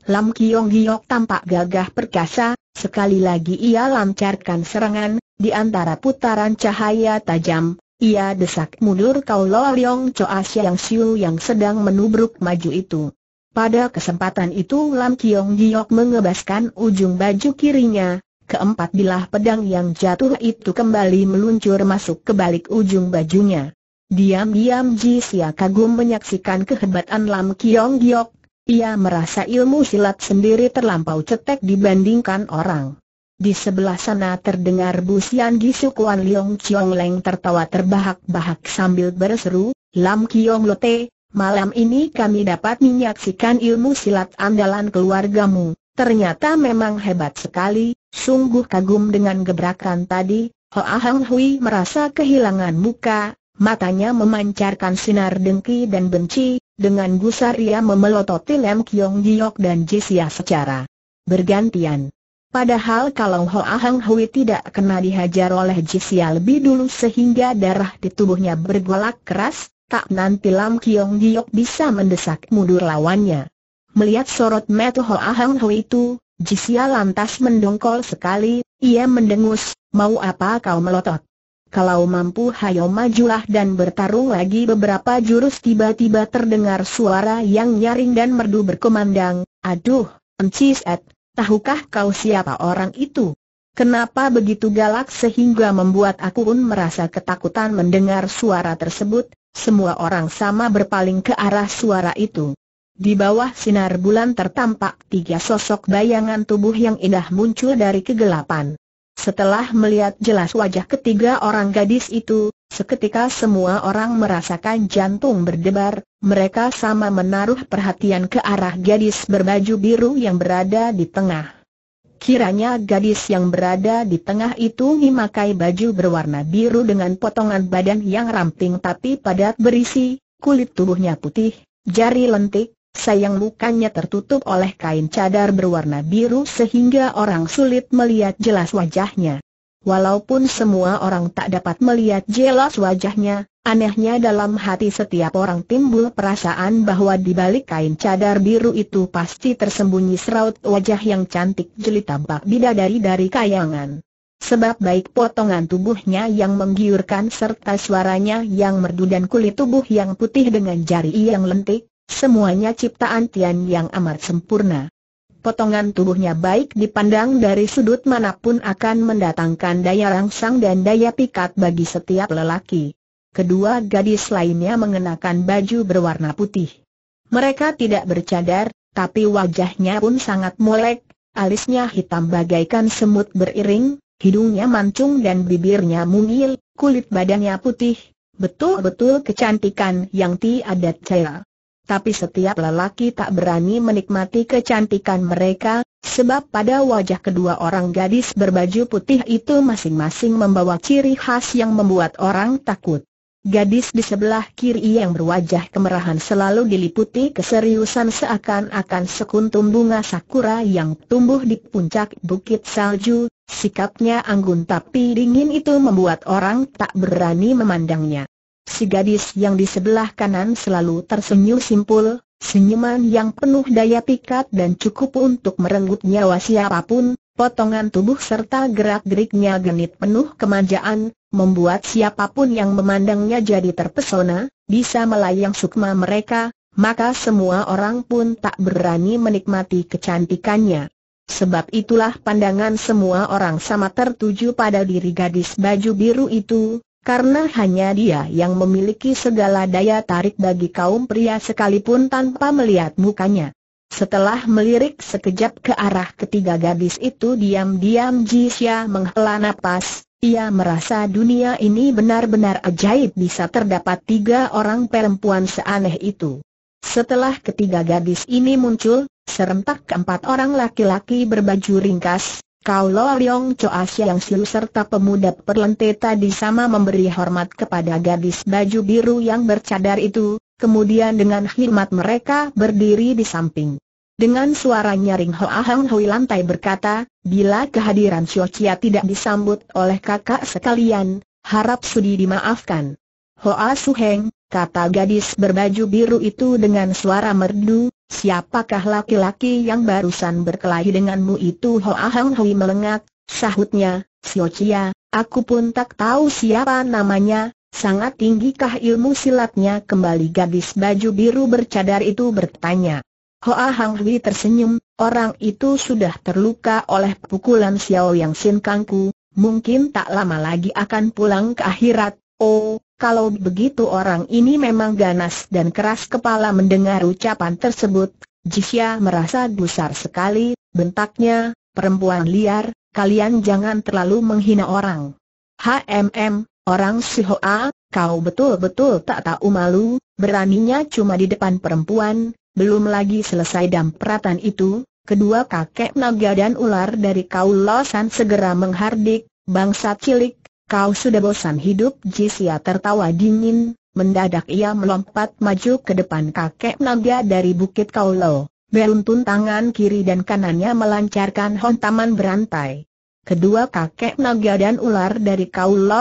Lam Kiong Giok tampak gagah perkasa, sekali lagi ia lancarkan serangan, di antara putaran cahaya tajam, ia desak mundur Kau Lo liong coa ah Siang Siu yang sedang menubruk maju itu. Pada kesempatan itu Lam Kiong Giok mengebaskan ujung baju kirinya, keempat bilah pedang yang jatuh itu kembali meluncur masuk ke balik ujung bajunya. Diam-diam Ji Sia kagum menyaksikan kehebatan Lam Kiong Giok, ia merasa ilmu silat sendiri terlampau cetek dibandingkan orang. Di sebelah sana terdengar busian Gisu Kuan Liong Chiong Leng tertawa terbahak-bahak sambil berseru, Lam Kiong Lote, malam ini kami dapat menyaksikan ilmu silat andalan keluargamu. Ternyata memang hebat sekali, sungguh kagum dengan gebrakan tadi. Ho Ahang Hui merasa kehilangan muka, matanya memancarkan sinar dengki dan benci, dengan gusar ia memelototi Lem Kiong Giok dan Jisya secara bergantian. Padahal kalau Ho Hang Hui tidak kena dihajar oleh Jisya lebih dulu sehingga darah di tubuhnya bergolak keras, tak nanti Lam Kiong Giok bisa mendesak mundur lawannya. Melihat sorot mata Ho Hang Hui itu, Jisya lantas mendongkol sekali, ia mendengus, mau apa kau melotot? Kalau mampu hayo majulah dan bertarung lagi beberapa jurus tiba-tiba terdengar suara yang nyaring dan merdu berkemandang Aduh, Encis Ed, tahukah kau siapa orang itu? Kenapa begitu galak sehingga membuat aku pun merasa ketakutan mendengar suara tersebut, semua orang sama berpaling ke arah suara itu. Di bawah sinar bulan tertampak tiga sosok bayangan tubuh yang indah muncul dari kegelapan. Setelah melihat jelas wajah ketiga orang gadis itu, seketika semua orang merasakan jantung berdebar, mereka sama menaruh perhatian ke arah gadis berbaju biru yang berada di tengah. Kiranya gadis yang berada di tengah itu memakai baju berwarna biru dengan potongan badan yang ramping tapi padat berisi, kulit tubuhnya putih, jari lentik, sayang mukanya tertutup oleh kain cadar berwarna biru sehingga orang sulit melihat jelas wajahnya. Walaupun semua orang tak dapat melihat jelas wajahnya, anehnya dalam hati setiap orang timbul perasaan bahwa di balik kain cadar biru itu pasti tersembunyi seraut wajah yang cantik jeli tampak bidadari dari kayangan. Sebab baik potongan tubuhnya yang menggiurkan serta suaranya yang merdu dan kulit tubuh yang putih dengan jari yang lentik, Semuanya ciptaan Tian yang amat sempurna. Potongan tubuhnya baik dipandang dari sudut manapun akan mendatangkan daya rangsang dan daya pikat bagi setiap lelaki. Kedua gadis lainnya mengenakan baju berwarna putih. Mereka tidak bercadar, tapi wajahnya pun sangat molek, alisnya hitam bagaikan semut beriring, hidungnya mancung dan bibirnya mungil, kulit badannya putih, betul-betul kecantikan yang tiada cara tapi setiap lelaki tak berani menikmati kecantikan mereka, sebab pada wajah kedua orang gadis berbaju putih itu masing-masing membawa ciri khas yang membuat orang takut. Gadis di sebelah kiri yang berwajah kemerahan selalu diliputi keseriusan seakan-akan sekuntum bunga sakura yang tumbuh di puncak bukit salju, sikapnya anggun tapi dingin itu membuat orang tak berani memandangnya. Si gadis yang di sebelah kanan selalu tersenyum simpul, senyuman yang penuh daya pikat dan cukup untuk merenggut nyawa siapapun, potongan tubuh serta gerak-geriknya genit penuh kemanjaan, membuat siapapun yang memandangnya jadi terpesona, bisa melayang sukma mereka, maka semua orang pun tak berani menikmati kecantikannya. Sebab itulah pandangan semua orang sama tertuju pada diri gadis baju biru itu, karena hanya dia yang memiliki segala daya tarik bagi kaum pria sekalipun tanpa melihat mukanya. Setelah melirik sekejap ke arah ketiga gadis itu diam-diam Jisya menghela napas, ia merasa dunia ini benar-benar ajaib bisa terdapat tiga orang perempuan seaneh itu. Setelah ketiga gadis ini muncul, serentak keempat orang laki-laki berbaju ringkas, kalau Liong Choa ah Siang Siu serta pemuda perlente tadi sama memberi hormat kepada gadis baju biru yang bercadar itu, kemudian dengan hormat mereka berdiri di samping. Dengan suara nyaring Hoa Hang Hui lantai berkata, bila kehadiran Xiao Chia tidak disambut oleh kakak sekalian, harap sudi dimaafkan. Hoa Su Heng, kata gadis berbaju biru itu dengan suara merdu, Siapakah laki-laki yang barusan berkelahi denganmu itu Ho Ahang Hui melengak, sahutnya, Sio Chia, aku pun tak tahu siapa namanya, sangat tinggikah ilmu silatnya kembali gadis baju biru bercadar itu bertanya. Ho Ahang Hui tersenyum, orang itu sudah terluka oleh pukulan Xiao Yang Sin Kangku, mungkin tak lama lagi akan pulang ke akhirat, oh, kalau begitu orang ini memang ganas dan keras kepala mendengar ucapan tersebut, Jisya merasa gusar sekali, bentaknya, perempuan liar, kalian jangan terlalu menghina orang. HMM, orang Sihoa, kau betul-betul tak tahu malu, beraninya cuma di depan perempuan, belum lagi selesai dampratan itu, kedua kakek naga dan ular dari kaulosan segera menghardik, bangsa cilik, Kau sudah bosan hidup Jisia tertawa dingin, mendadak ia melompat maju ke depan kakek naga dari Bukit Kaulo. Beruntun tangan kiri dan kanannya melancarkan hontaman berantai. Kedua kakek naga dan ular dari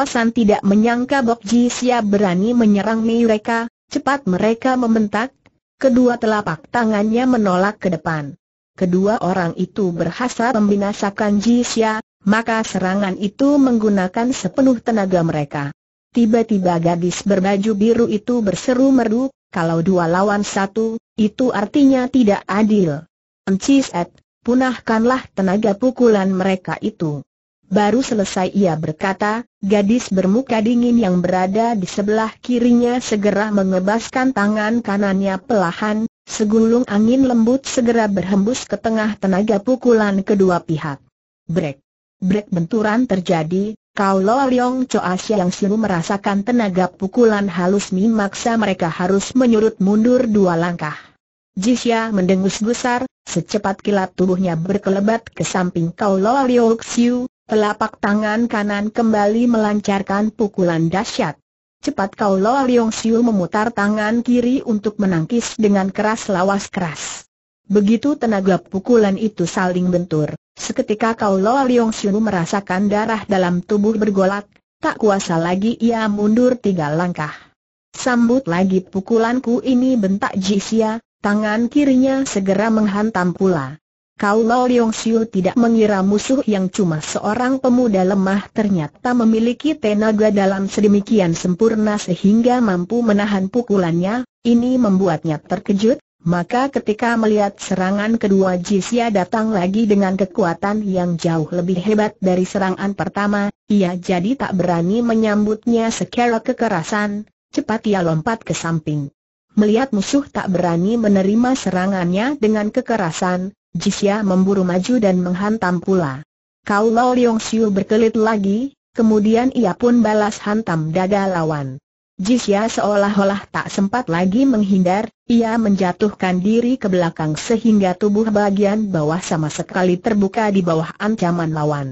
San tidak menyangka Bok Jisia berani menyerang mereka, cepat mereka membentak, kedua telapak tangannya menolak ke depan. Kedua orang itu berhasrat membinasakan Jisia, maka serangan itu menggunakan sepenuh tenaga mereka. Tiba-tiba gadis berbaju biru itu berseru merdu, kalau dua lawan satu, itu artinya tidak adil. Enciset, punahkanlah tenaga pukulan mereka itu. Baru selesai ia berkata, gadis bermuka dingin yang berada di sebelah kirinya segera mengebaskan tangan kanannya pelahan, segulung angin lembut segera berhembus ke tengah tenaga pukulan kedua pihak. Break. Brek benturan terjadi, Kau Lo Leong Choa Siang Siu merasakan tenaga pukulan halus memaksa mereka harus menyurut mundur dua langkah. Jisya mendengus besar, secepat kilat tubuhnya berkelebat ke samping Kau Lo Leong Siu, telapak tangan kanan kembali melancarkan pukulan dahsyat. Cepat Kau Lo Leong Siu memutar tangan kiri untuk menangkis dengan keras lawas keras. Begitu tenaga pukulan itu saling bentur, Seketika Kau Lo Liong Siu merasakan darah dalam tubuh bergolak, tak kuasa lagi ia mundur tiga langkah. Sambut lagi pukulanku ini bentak Jisia, tangan kirinya segera menghantam pula. Kau Lo Leong Siu tidak mengira musuh yang cuma seorang pemuda lemah ternyata memiliki tenaga dalam sedemikian sempurna sehingga mampu menahan pukulannya, ini membuatnya terkejut, maka ketika melihat serangan kedua Jisya datang lagi dengan kekuatan yang jauh lebih hebat dari serangan pertama, ia jadi tak berani menyambutnya secara kekerasan, cepat ia lompat ke samping. Melihat musuh tak berani menerima serangannya dengan kekerasan, Jisya memburu maju dan menghantam pula. Kau Lo Leong Siu berkelit lagi, kemudian ia pun balas hantam dada lawan. Jisya seolah-olah tak sempat lagi menghindar, ia menjatuhkan diri ke belakang sehingga tubuh bagian bawah sama sekali terbuka di bawah ancaman lawan.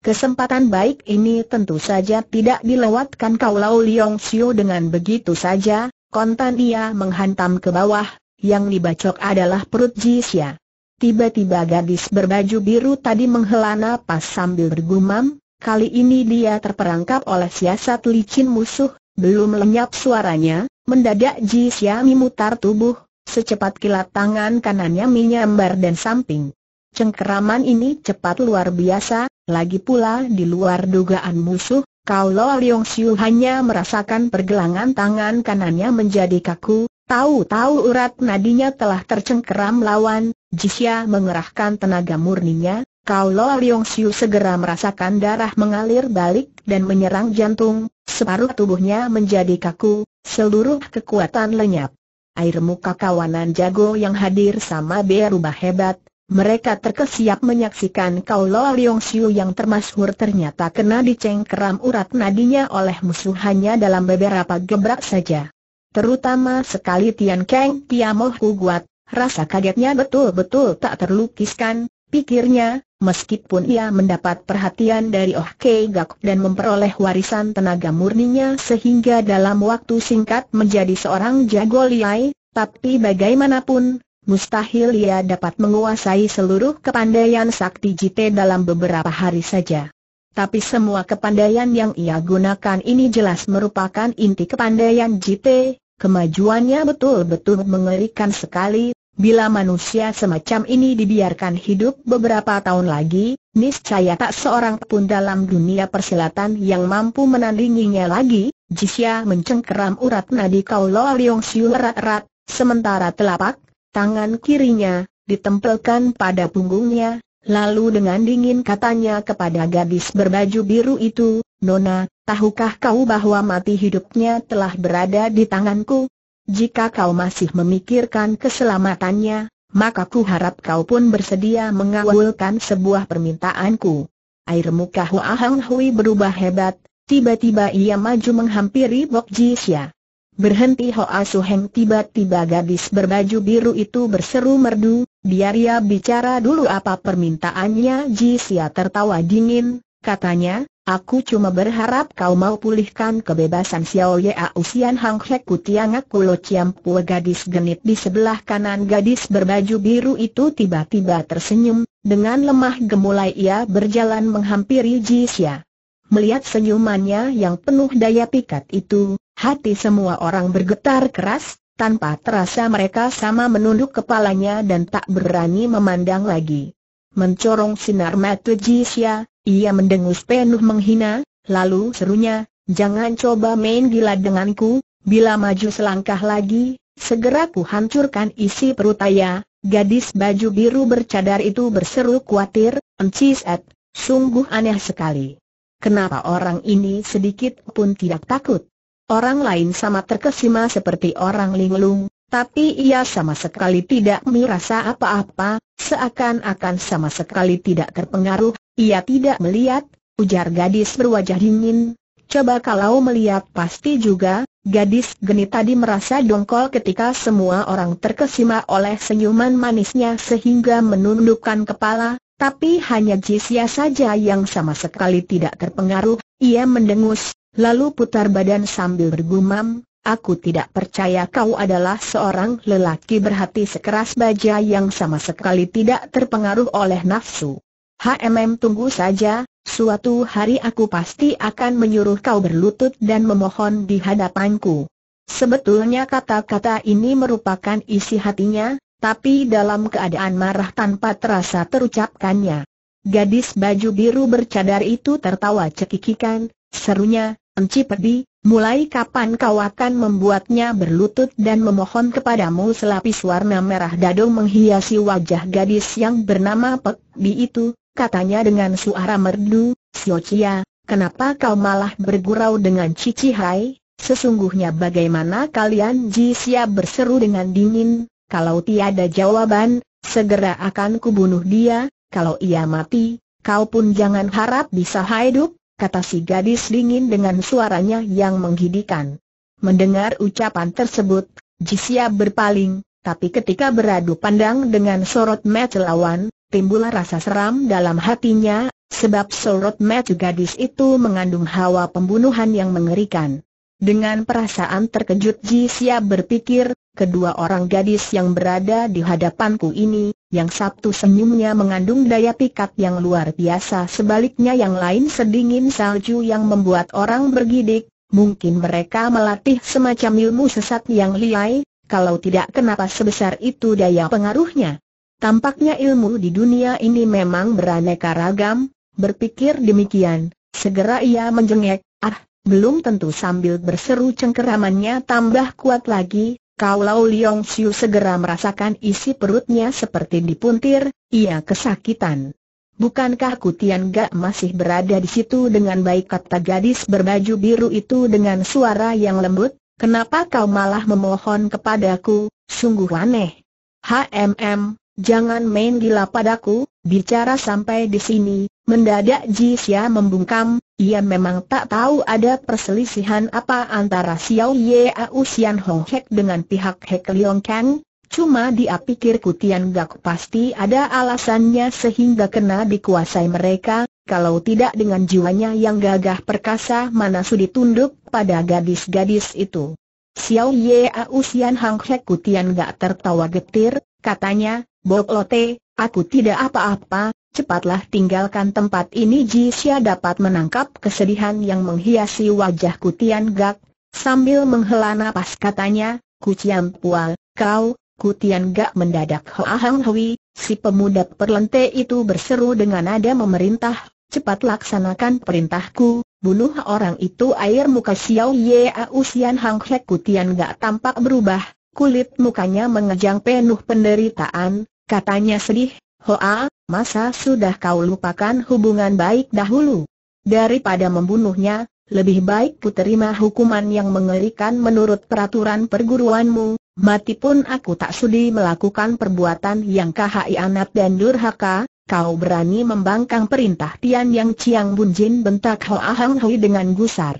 Kesempatan baik ini tentu saja tidak dilewatkan Kaulau Liong Xiu dengan begitu saja, kontan ia menghantam ke bawah, yang dibacok adalah perut Jisya. Tiba-tiba gadis berbaju biru tadi menghela napas sambil bergumam, kali ini dia terperangkap oleh siasat licin musuh, belum lenyap suaranya, mendadak Ji Xiami mutar tubuh, secepat kilat tangan kanannya menyambar dan samping. Cengkeraman ini cepat luar biasa, lagi pula di luar dugaan musuh, kalau Leong Siu hanya merasakan pergelangan tangan kanannya menjadi kaku, tahu-tahu urat nadinya telah tercengkeram lawan, Jisya mengerahkan tenaga murninya, Lo Leong Siu segera merasakan darah mengalir balik dan menyerang jantung, separuh tubuhnya menjadi kaku, seluruh kekuatan lenyap. Air muka kawanan jago yang hadir sama berubah hebat, mereka terkesiap menyaksikan Kaulo Leong Siu yang termasyhur ternyata kena dicengkeram urat nadinya oleh musuhannya dalam beberapa gebrak saja. Terutama sekali Tian Kang Piamo Kuguat, rasa kagetnya betul-betul tak terlukiskan, Pikirnya, meskipun ia mendapat perhatian dari Oh Kei Gak dan memperoleh warisan tenaga murninya sehingga dalam waktu singkat menjadi seorang jago liai, tapi bagaimanapun, mustahil ia dapat menguasai seluruh kepandaian sakti jite dalam beberapa hari saja. Tapi semua kepandaian yang ia gunakan ini jelas merupakan inti kepandaian jite, kemajuannya betul-betul mengerikan sekali, Bila manusia semacam ini dibiarkan hidup beberapa tahun lagi, niscaya tak seorang pun dalam dunia persilatan yang mampu menandinginya lagi. Jisya mencengkeram urat nadi Kaulo Liong Siu erat-erat, sementara telapak, tangan kirinya, ditempelkan pada punggungnya, lalu dengan dingin katanya kepada gadis berbaju biru itu, Nona, tahukah kau bahwa mati hidupnya telah berada di tanganku? Jika kau masih memikirkan keselamatannya, maka ku harap kau pun bersedia mengawalkan sebuah permintaanku. Air muka Hua Hang Hui berubah hebat, tiba-tiba ia maju menghampiri Bok Ji Xia. Berhenti Hoa Heng. tiba-tiba gadis berbaju biru itu berseru merdu, biar ia bicara dulu apa permintaannya Ji Xia tertawa dingin, katanya, Aku cuma berharap kau mau pulihkan kebebasan Xiao Ya Usian Hang Hek Kutiangak Kulo Ciampua gadis genit di sebelah kanan gadis berbaju biru itu tiba-tiba tersenyum, dengan lemah gemulai ia berjalan menghampiri Xia. Melihat senyumannya yang penuh daya pikat itu, hati semua orang bergetar keras, tanpa terasa mereka sama menunduk kepalanya dan tak berani memandang lagi. Mencorong sinar mata Xia. Ia mendengus penuh menghina, lalu serunya, jangan coba main gila denganku, bila maju selangkah lagi, segera ku hancurkan isi perut ayah. Gadis baju biru bercadar itu berseru khawatir, encis et, sungguh aneh sekali. Kenapa orang ini sedikit pun tidak takut? Orang lain sama terkesima seperti orang linglung, tapi ia sama sekali tidak merasa apa-apa, seakan-akan sama sekali tidak terpengaruh ia tidak melihat, ujar gadis berwajah dingin. Coba kalau melihat pasti juga, gadis geni tadi merasa dongkol ketika semua orang terkesima oleh senyuman manisnya sehingga menundukkan kepala, tapi hanya Jisia saja yang sama sekali tidak terpengaruh, ia mendengus, lalu putar badan sambil bergumam, Aku tidak percaya kau adalah seorang lelaki berhati sekeras baja yang sama sekali tidak terpengaruh oleh nafsu. HMM tunggu saja, suatu hari aku pasti akan menyuruh kau berlutut dan memohon di hadapanku. Sebetulnya kata-kata ini merupakan isi hatinya, tapi dalam keadaan marah tanpa terasa terucapkannya. Gadis baju biru bercadar itu tertawa cekikikan, serunya, Enci Pedi, mulai kapan kau akan membuatnya berlutut dan memohon kepadamu selapis warna merah dadu menghiasi wajah gadis yang bernama Pek itu, katanya dengan suara merdu, Sio Chia, kenapa kau malah bergurau dengan Cici Hai? Sesungguhnya bagaimana kalian Jisia berseru dengan dingin, kalau tiada jawaban, segera akan kubunuh dia, kalau ia mati, kau pun jangan harap bisa hidup, kata si gadis dingin dengan suaranya yang menghidikan. Mendengar ucapan tersebut, Jisia berpaling, tapi ketika beradu pandang dengan sorot mata lawan, timbullah rasa seram dalam hatinya, sebab sorot mata gadis itu mengandung hawa pembunuhan yang mengerikan. Dengan perasaan terkejut Ji Xia berpikir, kedua orang gadis yang berada di hadapanku ini, yang satu senyumnya mengandung daya pikat yang luar biasa sebaliknya yang lain sedingin salju yang membuat orang bergidik, mungkin mereka melatih semacam ilmu sesat yang liai, kalau tidak kenapa sebesar itu daya pengaruhnya. Tampaknya ilmu di dunia ini memang beraneka ragam, berpikir demikian, segera ia menjengek, ah, belum tentu sambil berseru cengkeramannya tambah kuat lagi, kalau Liong Siu segera merasakan isi perutnya seperti dipuntir, ia kesakitan. Bukankah Kutian Gak masih berada di situ dengan baik kata gadis berbaju biru itu dengan suara yang lembut? Kenapa kau malah memohon kepadaku, sungguh aneh. HMM, Jangan main gila padaku, bicara sampai di sini, mendadak Jisya membungkam, ia memang tak tahu ada perselisihan apa antara Xiao Ye Au Xian Hong Hek dengan pihak Hek Leong Kang, cuma dia pikir Kutian Gak pasti ada alasannya sehingga kena dikuasai mereka, kalau tidak dengan jiwanya yang gagah perkasa mana sudi tunduk pada gadis-gadis itu. Xiao Ye Au Xian Hong Hek Kutian Gak tertawa getir, katanya, Lote, aku tidak apa-apa, cepatlah tinggalkan tempat ini Xia dapat menangkap kesedihan yang menghiasi wajah Tian Gak, sambil menghela napas katanya, Kucian Pual, kau, Kutian Gak mendadak Hoahang Hui, si pemuda perlente itu berseru dengan nada memerintah, cepat laksanakan perintahku, bunuh orang itu air muka Xiao Ye Ausian Hang Hek Kutian Gak tampak berubah, Kulit mukanya mengejang penuh penderitaan, Katanya sedih, Hoa, masa sudah kau lupakan hubungan baik dahulu? Daripada membunuhnya, lebih baik ku terima hukuman yang mengerikan menurut peraturan perguruanmu, mati pun aku tak sudi melakukan perbuatan yang kahai anak dan durhaka, kau berani membangkang perintah Tian Yang Chiang Bun Jin bentak Hoa Hang Hui dengan gusar.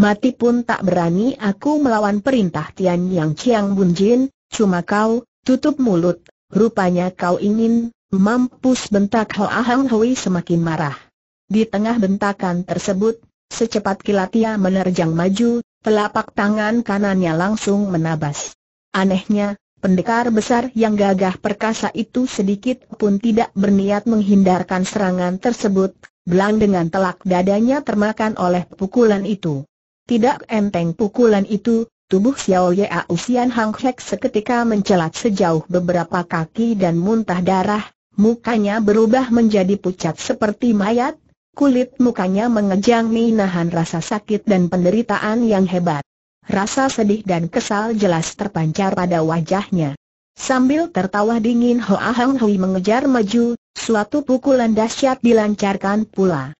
Mati pun tak berani aku melawan perintah Tian Yang Chiang Bun Jin, cuma kau, tutup mulut, Rupanya kau ingin, mampus bentak Ho Ahang Hui semakin marah. Di tengah bentakan tersebut, secepat kilat ia menerjang maju, telapak tangan kanannya langsung menabas. Anehnya, Pendekar besar yang gagah perkasa itu sedikit pun tidak berniat menghindarkan serangan tersebut, belang dengan telak dadanya termakan oleh pukulan itu. Tidak enteng pukulan itu, Tubuh Xiao Ye Usian Hang Hek seketika mencelat sejauh beberapa kaki dan muntah darah, mukanya berubah menjadi pucat seperti mayat, kulit mukanya mengejang minahan rasa sakit dan penderitaan yang hebat. Rasa sedih dan kesal jelas terpancar pada wajahnya. Sambil tertawa dingin Hoa Hang Hui mengejar maju, suatu pukulan dahsyat dilancarkan pula.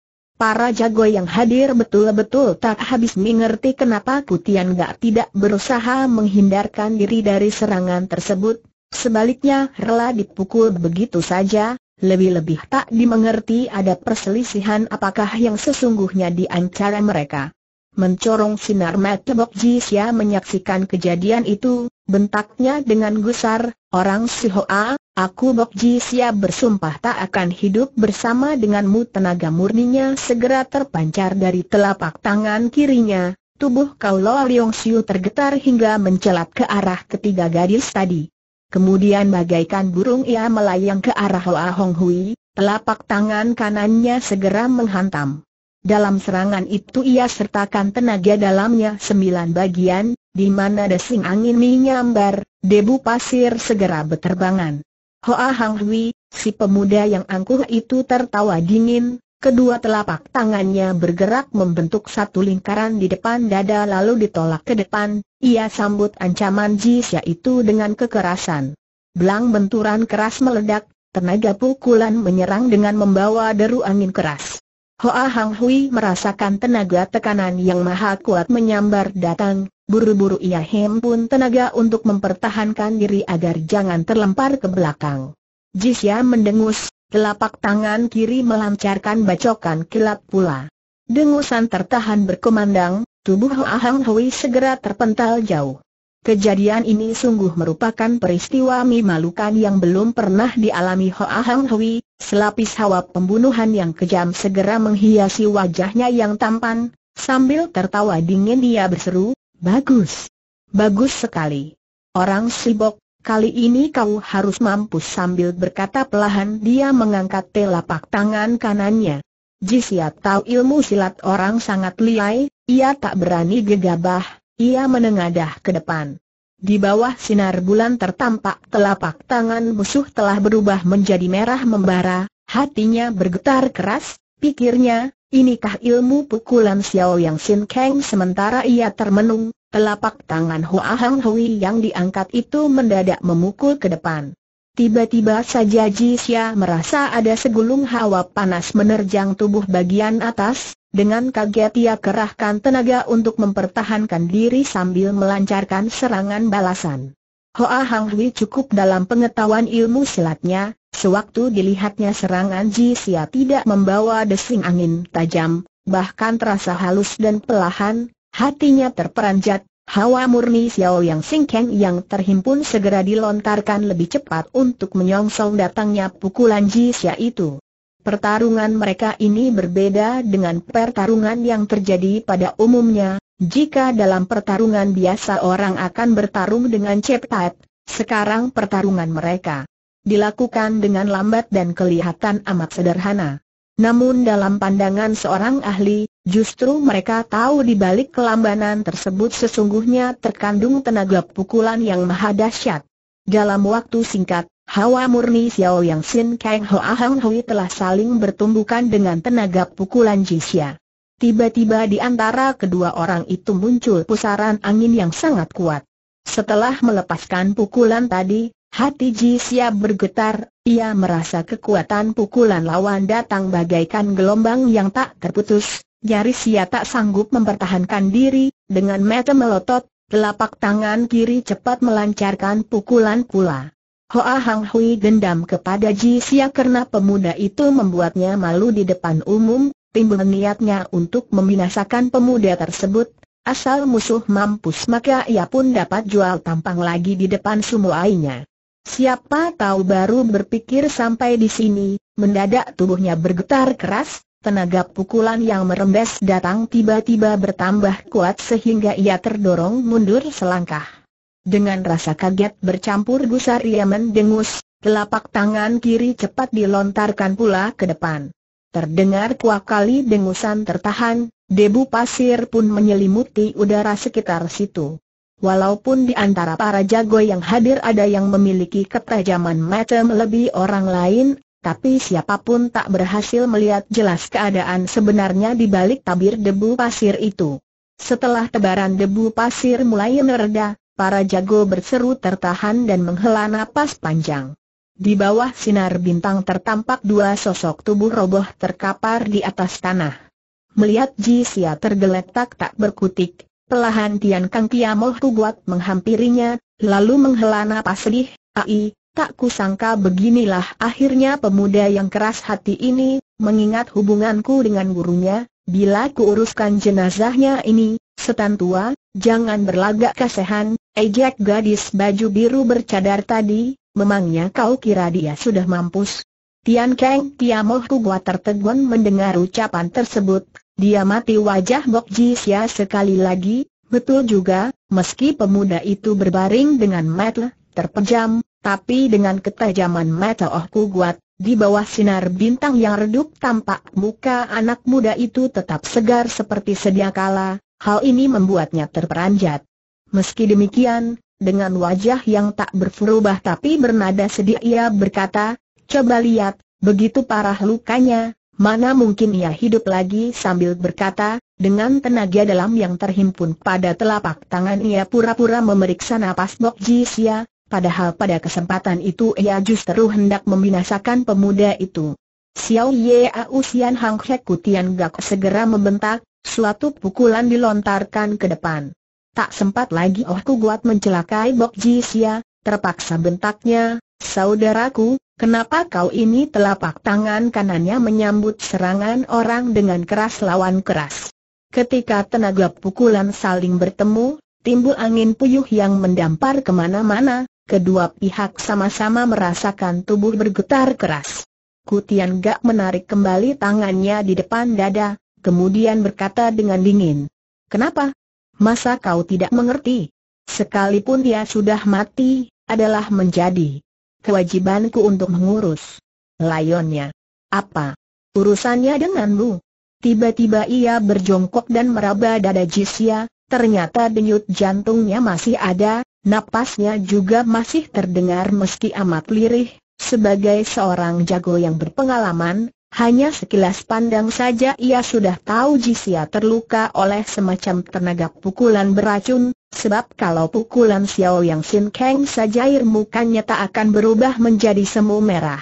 Para jago yang hadir betul-betul tak habis mengerti kenapa Kutian Gak tidak berusaha menghindarkan diri dari serangan tersebut, sebaliknya rela dipukul begitu saja, lebih-lebih tak dimengerti ada perselisihan apakah yang sesungguhnya di antara mereka. Mencorong sinar mata Bok Xia menyaksikan kejadian itu, bentaknya dengan gusar, orang Sihoa, aku Bok Xia bersumpah tak akan hidup bersama denganmu tenaga murninya segera terpancar dari telapak tangan kirinya, tubuh Kau Lo Leong Siu tergetar hingga mencelat ke arah ketiga gadis tadi. Kemudian bagaikan burung ia melayang ke arah Hoa Hong Hui, telapak tangan kanannya segera menghantam. Dalam serangan itu ia sertakan tenaga dalamnya sembilan bagian, di mana desing angin menyambar, debu pasir segera berterbangan. Hoa Hang Hui, si pemuda yang angkuh itu tertawa dingin, kedua telapak tangannya bergerak membentuk satu lingkaran di depan dada lalu ditolak ke depan, ia sambut ancaman Jis itu dengan kekerasan. Belang benturan keras meledak, tenaga pukulan menyerang dengan membawa deru angin keras. Hoa Hang Hui merasakan tenaga tekanan yang maha kuat menyambar datang, buru-buru ia hempun tenaga untuk mempertahankan diri agar jangan terlempar ke belakang. Jisya mendengus, telapak tangan kiri melancarkan bacokan kilat pula. Dengusan tertahan berkumandang, tubuh Hoa Hang Hui segera terpental jauh. Kejadian ini sungguh merupakan peristiwa memalukan yang belum pernah dialami Hoa Hang Hui, selapis hawa pembunuhan yang kejam segera menghiasi wajahnya yang tampan, sambil tertawa dingin dia berseru, Bagus! Bagus sekali! Orang sibok, kali ini kau harus mampu." sambil berkata pelahan dia mengangkat telapak tangan kanannya. Jisya tahu ilmu silat orang sangat liai, ia tak berani gegabah ia menengadah ke depan. Di bawah sinar bulan tertampak telapak tangan musuh telah berubah menjadi merah membara, hatinya bergetar keras, pikirnya, inikah ilmu pukulan Xiao Yang Sin Kang sementara ia termenung, telapak tangan Hua Hang Hui yang diangkat itu mendadak memukul ke depan. Tiba-tiba saja Jisya merasa ada segulung hawa panas menerjang tubuh bagian atas, dengan kaget ia kerahkan tenaga untuk mempertahankan diri sambil melancarkan serangan balasan. Hoa Hang Hui cukup dalam pengetahuan ilmu silatnya, sewaktu dilihatnya serangan Jisya tidak membawa desing angin tajam, bahkan terasa halus dan pelahan, hatinya terperanjat, Hawa murni Xiao Yang Singkeng yang terhimpun segera dilontarkan lebih cepat untuk menyongsong datangnya pukulan Ji Xia itu. Pertarungan mereka ini berbeda dengan pertarungan yang terjadi pada umumnya. Jika dalam pertarungan biasa orang akan bertarung dengan cepat, sekarang pertarungan mereka dilakukan dengan lambat dan kelihatan amat sederhana. Namun dalam pandangan seorang ahli, Justru mereka tahu di balik kelambanan tersebut sesungguhnya terkandung tenaga pukulan yang maha dahsyat. Dalam waktu singkat, hawa murni Xiao Yang Xin, Kang Hoa Hang Hui telah saling bertumbukan dengan tenaga pukulan Jisya. Tiba-tiba di antara kedua orang itu muncul pusaran angin yang sangat kuat. Setelah melepaskan pukulan tadi, hati Jisya bergetar, ia merasa kekuatan pukulan lawan datang bagaikan gelombang yang tak terputus, Nyaris ia tak sanggup mempertahankan diri, dengan mata melotot, telapak tangan kiri cepat melancarkan pukulan pula. Hoa Hang Hui gendam kepada Ji Xia karena pemuda itu membuatnya malu di depan umum, timbul niatnya untuk membinasakan pemuda tersebut, asal musuh mampus maka ia pun dapat jual tampang lagi di depan semua ainya. Siapa tahu baru berpikir sampai di sini, mendadak tubuhnya bergetar keras, Tenaga pukulan yang merembes datang tiba-tiba bertambah kuat sehingga ia terdorong mundur selangkah. Dengan rasa kaget bercampur gusar ia mendengus, telapak tangan kiri cepat dilontarkan pula ke depan. Terdengar kuah kali dengusan tertahan, debu pasir pun menyelimuti udara sekitar situ. Walaupun di antara para jago yang hadir ada yang memiliki ketajaman macam lebih orang lain, tapi siapapun tak berhasil melihat jelas keadaan sebenarnya di balik tabir debu pasir itu. Setelah tebaran debu pasir mulai mereda, para jago berseru tertahan dan menghela napas panjang. Di bawah sinar bintang tertampak dua sosok tubuh roboh terkapar di atas tanah. Melihat Ji Xia tergeletak tak berkutik, pelahan Tian Kang Kiamoh buat menghampirinya, lalu menghela napas sedih, ai, Tak kusangka beginilah akhirnya pemuda yang keras hati ini, mengingat hubunganku dengan gurunya, bila kuuruskan jenazahnya ini, setan tua, jangan berlagak kasihan, ejek gadis baju biru bercadar tadi, memangnya kau kira dia sudah mampus? Tian Keng ku buat tertegun mendengar ucapan tersebut, dia mati wajah Bok Ji Sia sekali lagi, betul juga, meski pemuda itu berbaring dengan metle, terpejam, tapi dengan ketajaman mata Oh Kuat, di bawah sinar bintang yang redup tampak muka anak muda itu tetap segar seperti sedia kala, hal ini membuatnya terperanjat. Meski demikian, dengan wajah yang tak berubah tapi bernada sedih ia berkata, coba lihat, begitu parah lukanya, mana mungkin ia hidup lagi sambil berkata, dengan tenaga dalam yang terhimpun pada telapak tangan ia pura-pura memeriksa napas Bok Ji Sia, ya, padahal pada kesempatan itu ia justru hendak membinasakan pemuda itu. Xiao Ye Ausian Hang Hek Kutian Gak segera membentak, suatu pukulan dilontarkan ke depan. Tak sempat lagi Oh Kuat mencelakai Bok Ji Xia, terpaksa bentaknya, saudaraku, kenapa kau ini telapak tangan kanannya menyambut serangan orang dengan keras lawan keras. Ketika tenaga pukulan saling bertemu, timbul angin puyuh yang mendampar kemana-mana, Kedua pihak sama-sama merasakan tubuh bergetar keras. Kutian Gak menarik kembali tangannya di depan dada, kemudian berkata dengan dingin. Kenapa? Masa kau tidak mengerti? Sekalipun dia sudah mati, adalah menjadi kewajibanku untuk mengurus layonnya. Apa? Urusannya denganmu? Tiba-tiba ia berjongkok dan meraba dada Jisya. Ternyata denyut jantungnya masih ada, napasnya juga masih terdengar meski amat lirih, sebagai seorang jago yang berpengalaman, hanya sekilas pandang saja ia sudah tahu Jisia terluka oleh semacam tenaga pukulan beracun, sebab kalau pukulan Xiao Yang Xin Kang saja air mukanya tak akan berubah menjadi semu merah.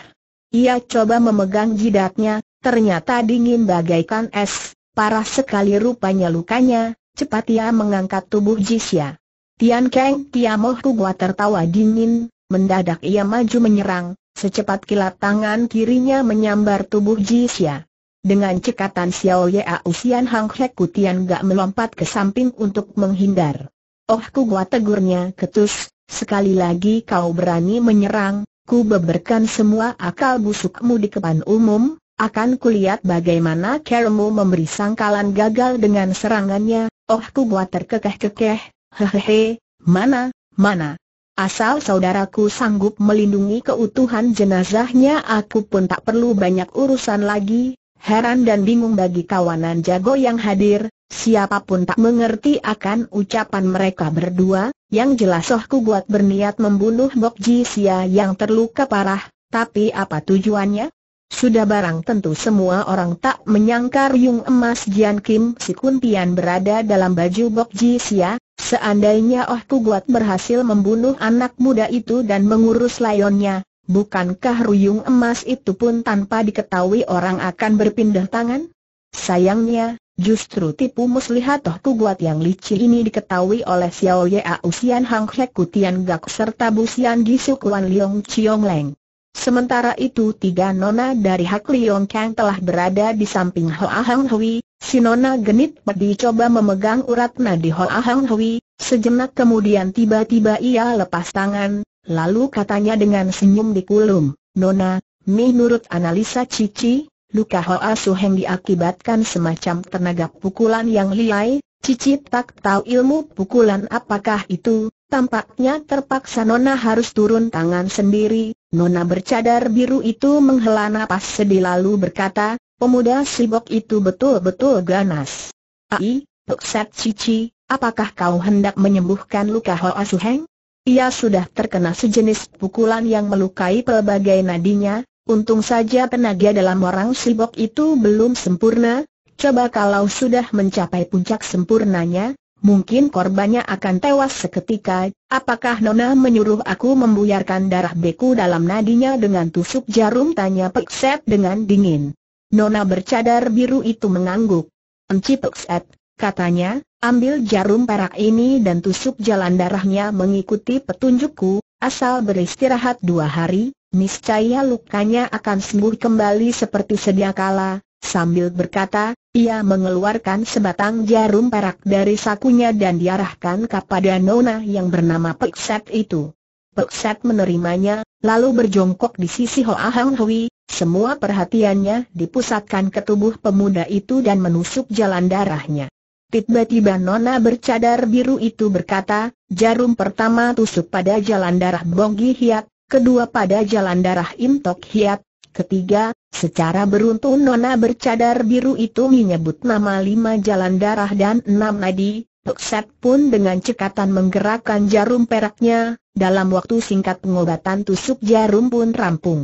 Ia coba memegang jidatnya, ternyata dingin bagaikan es, parah sekali rupanya lukanya, Cepat ia mengangkat tubuh Jisya. Tian Kang Tiamoh Kugua tertawa dingin, mendadak ia maju menyerang, secepat kilat tangan kirinya menyambar tubuh Jisya. Dengan cekatan Xiao Ya Usian Hang Ku Tian gak melompat ke samping untuk menghindar. Oh Kugua tegurnya ketus, sekali lagi kau berani menyerang, ku beberkan semua akal busukmu di kepan umum, akan kulihat bagaimana Kermu memberi sangkalan gagal dengan serangannya, Oh ku buat terkekeh-kekeh, hehehe, mana, mana. Asal saudaraku sanggup melindungi keutuhan jenazahnya aku pun tak perlu banyak urusan lagi, heran dan bingung bagi kawanan jago yang hadir, siapapun tak mengerti akan ucapan mereka berdua, yang jelas Oh ku buat berniat membunuh Bok Ji Sia yang terluka parah, tapi apa tujuannya? Sudah barang tentu semua orang tak menyangka Ryung Emas Jian Kim si Kuntian berada dalam baju Bok Ji Sia, seandainya Oh Kuguat berhasil membunuh anak muda itu dan mengurus layonnya, bukankah Ryung Emas itu pun tanpa diketahui orang akan berpindah tangan? Sayangnya, Justru tipu muslihat toh kuat yang licin ini diketahui oleh Xiao Ye Ausian Hang Hek Kutian Gak serta Busian Gisu Wan Leong Chiong Leng. Sementara itu tiga nona dari Hak Leong Kang telah berada di samping Hoa Hang Hui, si nona genit pedi coba memegang urat nadi Hoa Hang Hui, sejenak kemudian tiba-tiba ia lepas tangan, lalu katanya dengan senyum di kulum, Nona, menurut analisa Cici, luka Hoa Heng diakibatkan semacam tenaga pukulan yang liai, Cici tak tahu ilmu pukulan apakah itu, Tampaknya terpaksa Nona harus turun tangan sendiri, Nona bercadar biru itu menghela nafas sedih lalu berkata, pemuda sibok itu betul-betul ganas. Ai, Pekset Cici, apakah kau hendak menyembuhkan luka Hoa Suheng? Ia sudah terkena sejenis pukulan yang melukai pelbagai nadinya, untung saja tenaga dalam orang sibok itu belum sempurna, coba kalau sudah mencapai puncak sempurnanya, Mungkin korbannya akan tewas seketika, apakah Nona menyuruh aku membuyarkan darah beku dalam nadinya dengan tusuk jarum tanya Pekset dengan dingin. Nona bercadar biru itu mengangguk. Enci Pekset, katanya, ambil jarum perak ini dan tusuk jalan darahnya mengikuti petunjukku, asal beristirahat dua hari, niscaya lukanya akan sembuh kembali seperti sedia kala, Sambil berkata, ia mengeluarkan sebatang jarum perak dari sakunya dan diarahkan kepada nona yang bernama Pekset itu. Pekset menerimanya, lalu berjongkok di sisi Hoa Hang Hui, semua perhatiannya dipusatkan ke tubuh pemuda itu dan menusuk jalan darahnya. Tiba-tiba nona bercadar biru itu berkata, jarum pertama tusuk pada jalan darah Bonggi Hiat, kedua pada jalan darah Intok Hiat, Ketiga, secara beruntun Nona bercadar biru itu menyebut nama lima jalan darah dan enam nadi, Tokset pun dengan cekatan menggerakkan jarum peraknya, dalam waktu singkat pengobatan tusuk jarum pun rampung.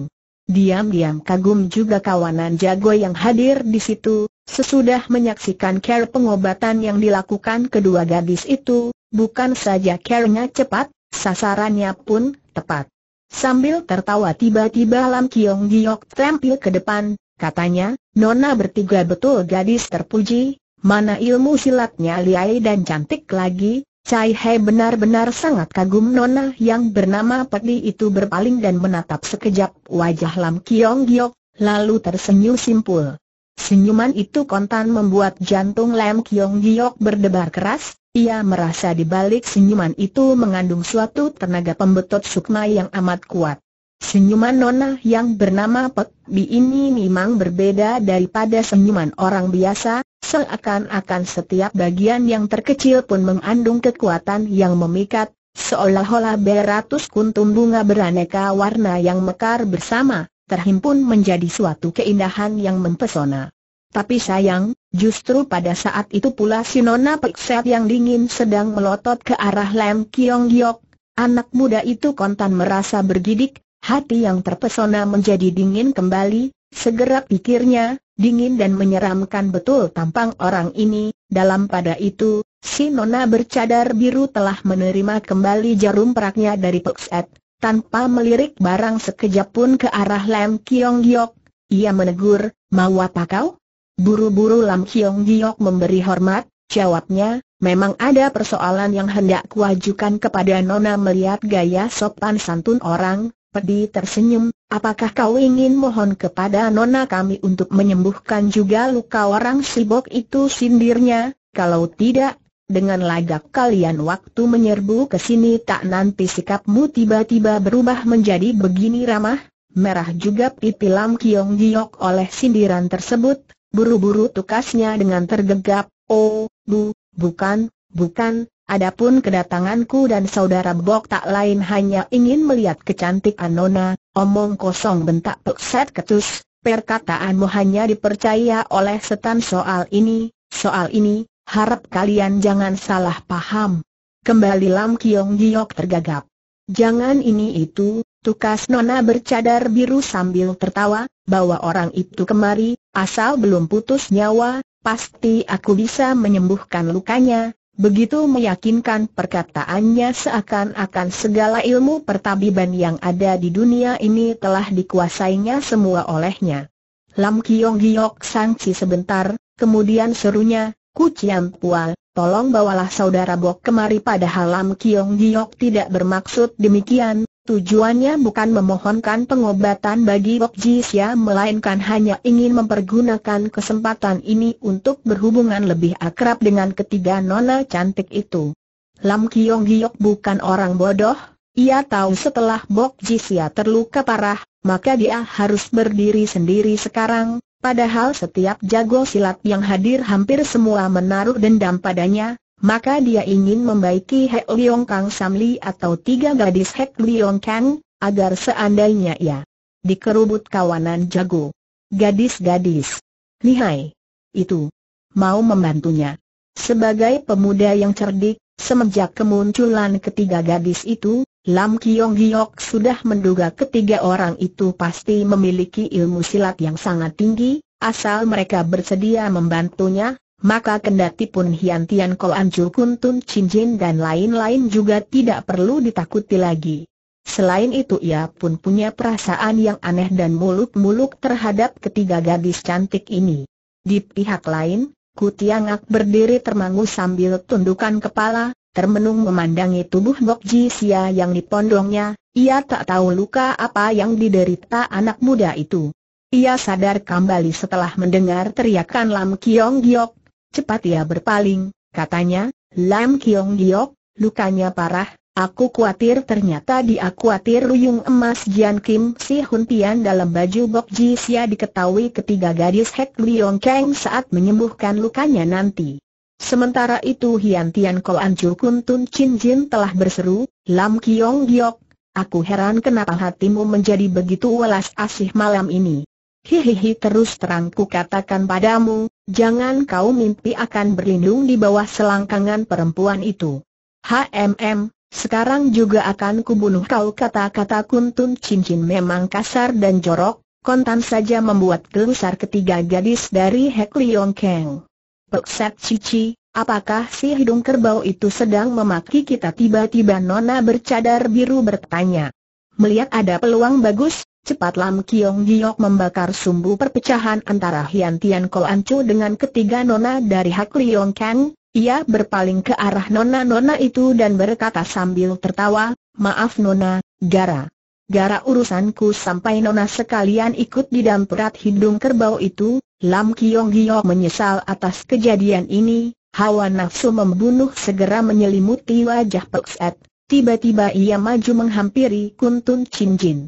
Diam-diam kagum juga kawanan jago yang hadir di situ, sesudah menyaksikan care pengobatan yang dilakukan kedua gadis itu, bukan saja care cepat, sasarannya pun tepat. Sambil tertawa tiba-tiba Lam Kiong Giok tampil ke depan, katanya, Nona bertiga betul gadis terpuji, mana ilmu silatnya liai dan cantik lagi, Cai He benar-benar sangat kagum Nona yang bernama Peti itu berpaling dan menatap sekejap wajah Lam Kiong Giok, lalu tersenyum simpul. Senyuman itu kontan membuat jantung Lam Kiong Giok berdebar keras, ia merasa di balik senyuman itu mengandung suatu tenaga pembetot sukma yang amat kuat. Senyuman Nona yang bernama Pek Bi ini memang berbeda daripada senyuman orang biasa, seakan-akan setiap bagian yang terkecil pun mengandung kekuatan yang memikat, seolah-olah beratus kuntum bunga beraneka warna yang mekar bersama, terhimpun menjadi suatu keindahan yang mempesona. Tapi sayang, justru pada saat itu pula si Nona Pekset yang dingin sedang melotot ke arah Lam Kiong Giok. Anak muda itu kontan merasa bergidik, hati yang terpesona menjadi dingin kembali, segera pikirnya, dingin dan menyeramkan betul tampang orang ini, dalam pada itu, si Nona bercadar biru telah menerima kembali jarum peraknya dari Pekset. Tanpa melirik barang sekejap pun ke arah Lam Kiong Giok, ia menegur, mau apa kau? Buru-buru Lam Kiong Giok memberi hormat, jawabnya, memang ada persoalan yang hendak kuajukan kepada Nona melihat gaya sopan santun orang, Pedi tersenyum, apakah kau ingin mohon kepada Nona kami untuk menyembuhkan juga luka orang sibok itu sindirnya, kalau tidak, dengan lagak kalian waktu menyerbu ke sini tak nanti sikapmu tiba-tiba berubah menjadi begini ramah, merah juga pipi Lam Kiong Giok oleh sindiran tersebut, buru-buru tukasnya dengan tergegap, oh, bu, bukan, bukan, adapun kedatanganku dan saudara Bok tak lain hanya ingin melihat kecantikan Nona, omong kosong bentak Pekset Ketus, perkataanmu hanya dipercaya oleh setan soal ini, soal ini, harap kalian jangan salah paham. Kembali Lam Kiong Giok tergagap. Jangan ini itu, tukas Nona bercadar biru sambil tertawa, bawa orang itu kemari, Asal belum putus nyawa, pasti aku bisa menyembuhkan lukanya, begitu meyakinkan perkataannya seakan-akan segala ilmu pertabiban yang ada di dunia ini telah dikuasainya semua olehnya. Lam Kiong Giok sangsi sebentar, kemudian serunya, Kucian Pual, tolong bawalah saudara Bok kemari padahal Lam Kiong Giok tidak bermaksud demikian, Tujuannya bukan memohonkan pengobatan bagi Bok Jisya melainkan hanya ingin mempergunakan kesempatan ini untuk berhubungan lebih akrab dengan ketiga nona cantik itu. Lam Kiong Giok bukan orang bodoh, ia tahu setelah Bok Jisya terluka parah, maka dia harus berdiri sendiri sekarang, padahal setiap jago silat yang hadir hampir semua menaruh dendam padanya, maka dia ingin membaiki Hek Liong Kang Sam Samli atau tiga gadis Hek Leong Kang, agar seandainya ia dikerubut kawanan jago. Gadis-gadis. Lihai. Itu. Mau membantunya. Sebagai pemuda yang cerdik, semenjak kemunculan ketiga gadis itu, Lam Kiong Giok sudah menduga ketiga orang itu pasti memiliki ilmu silat yang sangat tinggi, asal mereka bersedia membantunya, maka kendati pun Hian Tian Kol Anju Kuntun Cincin dan lain-lain juga tidak perlu ditakuti lagi. Selain itu ia pun punya perasaan yang aneh dan muluk-muluk terhadap ketiga gadis cantik ini. Di pihak lain, Kutiangak berdiri termangu sambil tundukan kepala, termenung memandangi tubuh Bok Ji Sia yang dipondongnya, ia tak tahu luka apa yang diderita anak muda itu. Ia sadar kembali setelah mendengar teriakan Lam Kiong Giok, Cepat ia berpaling, katanya, Lam Kiong Giok, lukanya parah, aku khawatir ternyata dia khawatir ruyung Emas Jian Kim Si Hun Pian dalam baju Bok Ji Sia diketahui ketiga gadis Hek Liong Kang saat menyembuhkan lukanya nanti. Sementara itu Hian Tian Koan Chu Kun Tun Chin Jin telah berseru, Lam Kiong Giok, aku heran kenapa hatimu menjadi begitu welas asih malam ini. Hihihi terus terang ku katakan padamu, Jangan kau mimpi akan berlindung di bawah selangkangan perempuan itu. HMM, sekarang juga akan kubunuh kau kata-kata kuntun cincin memang kasar dan jorok, kontan saja membuat gelusar ketiga gadis dari Hek Leong Kang. Pekset Cici, apakah si hidung kerbau itu sedang memaki kita tiba-tiba Nona bercadar biru bertanya. Melihat ada peluang bagus, Cepat Lam Kiong Giok membakar sumbu perpecahan antara Hian Tian An Chu dengan ketiga nona dari Hak Liong Kang, ia berpaling ke arah nona-nona itu dan berkata sambil tertawa, Maaf nona, gara. Gara urusanku sampai nona sekalian ikut di dalam perat hidung kerbau itu, Lam Kiong Giok menyesal atas kejadian ini, hawa nafsu membunuh segera menyelimuti wajah Pekset, tiba-tiba ia maju menghampiri Kuntun Chin Jin.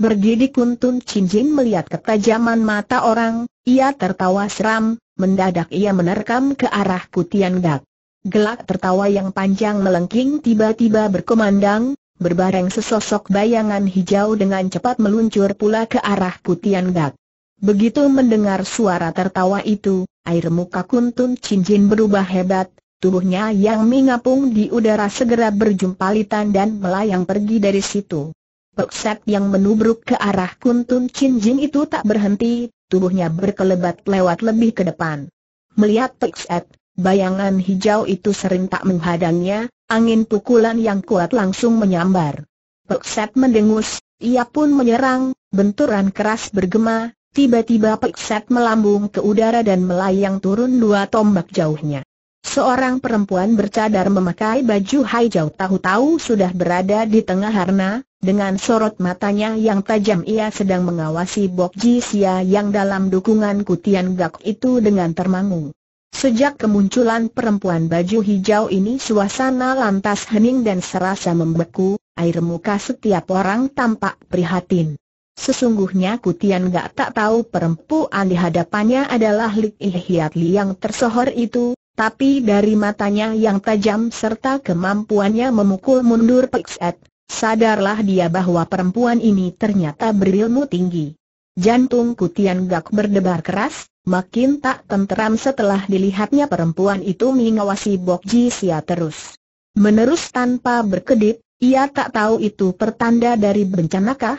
Bergidik Kuntun Cincin melihat ketajaman mata orang, ia tertawa seram, mendadak ia menerkam ke arah Kutian Gak. Gelak tertawa yang panjang melengking tiba-tiba berkomandang, berbareng sesosok bayangan hijau dengan cepat meluncur pula ke arah Kutian Gak. Begitu mendengar suara tertawa itu, air muka Kuntun Cincin berubah hebat, tubuhnya yang mengapung di udara segera berjumpalitan dan melayang pergi dari situ. Pekset yang menubruk ke arah Kuntun Chin Jing itu tak berhenti, tubuhnya berkelebat lewat lebih ke depan. Melihat Pekset, bayangan hijau itu sering tak menghadangnya, angin pukulan yang kuat langsung menyambar. Pekset mendengus, ia pun menyerang, benturan keras bergema, tiba-tiba Pekset melambung ke udara dan melayang turun dua tombak jauhnya. Seorang perempuan bercadar memakai baju hijau tahu-tahu sudah berada di tengah harna, dengan sorot matanya yang tajam ia sedang mengawasi Bok Ji Sia yang dalam dukungan Kutian Gak itu dengan termangu. Sejak kemunculan perempuan baju hijau ini suasana lantas hening dan serasa membeku, air muka setiap orang tampak prihatin. Sesungguhnya Kutian gak tak tahu perempuan di hadapannya adalah Lik Hiat Li yang tersohor itu, tapi dari matanya yang tajam serta kemampuannya memukul mundur Pekset, Sadarlah dia bahwa perempuan ini ternyata berilmu tinggi. Jantung Kutian Gak berdebar keras, makin tak tenteram setelah dilihatnya perempuan itu mengawasi Bok Ji Sia terus. Menerus tanpa berkedip, ia tak tahu itu pertanda dari bencanakah?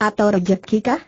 Atau kah?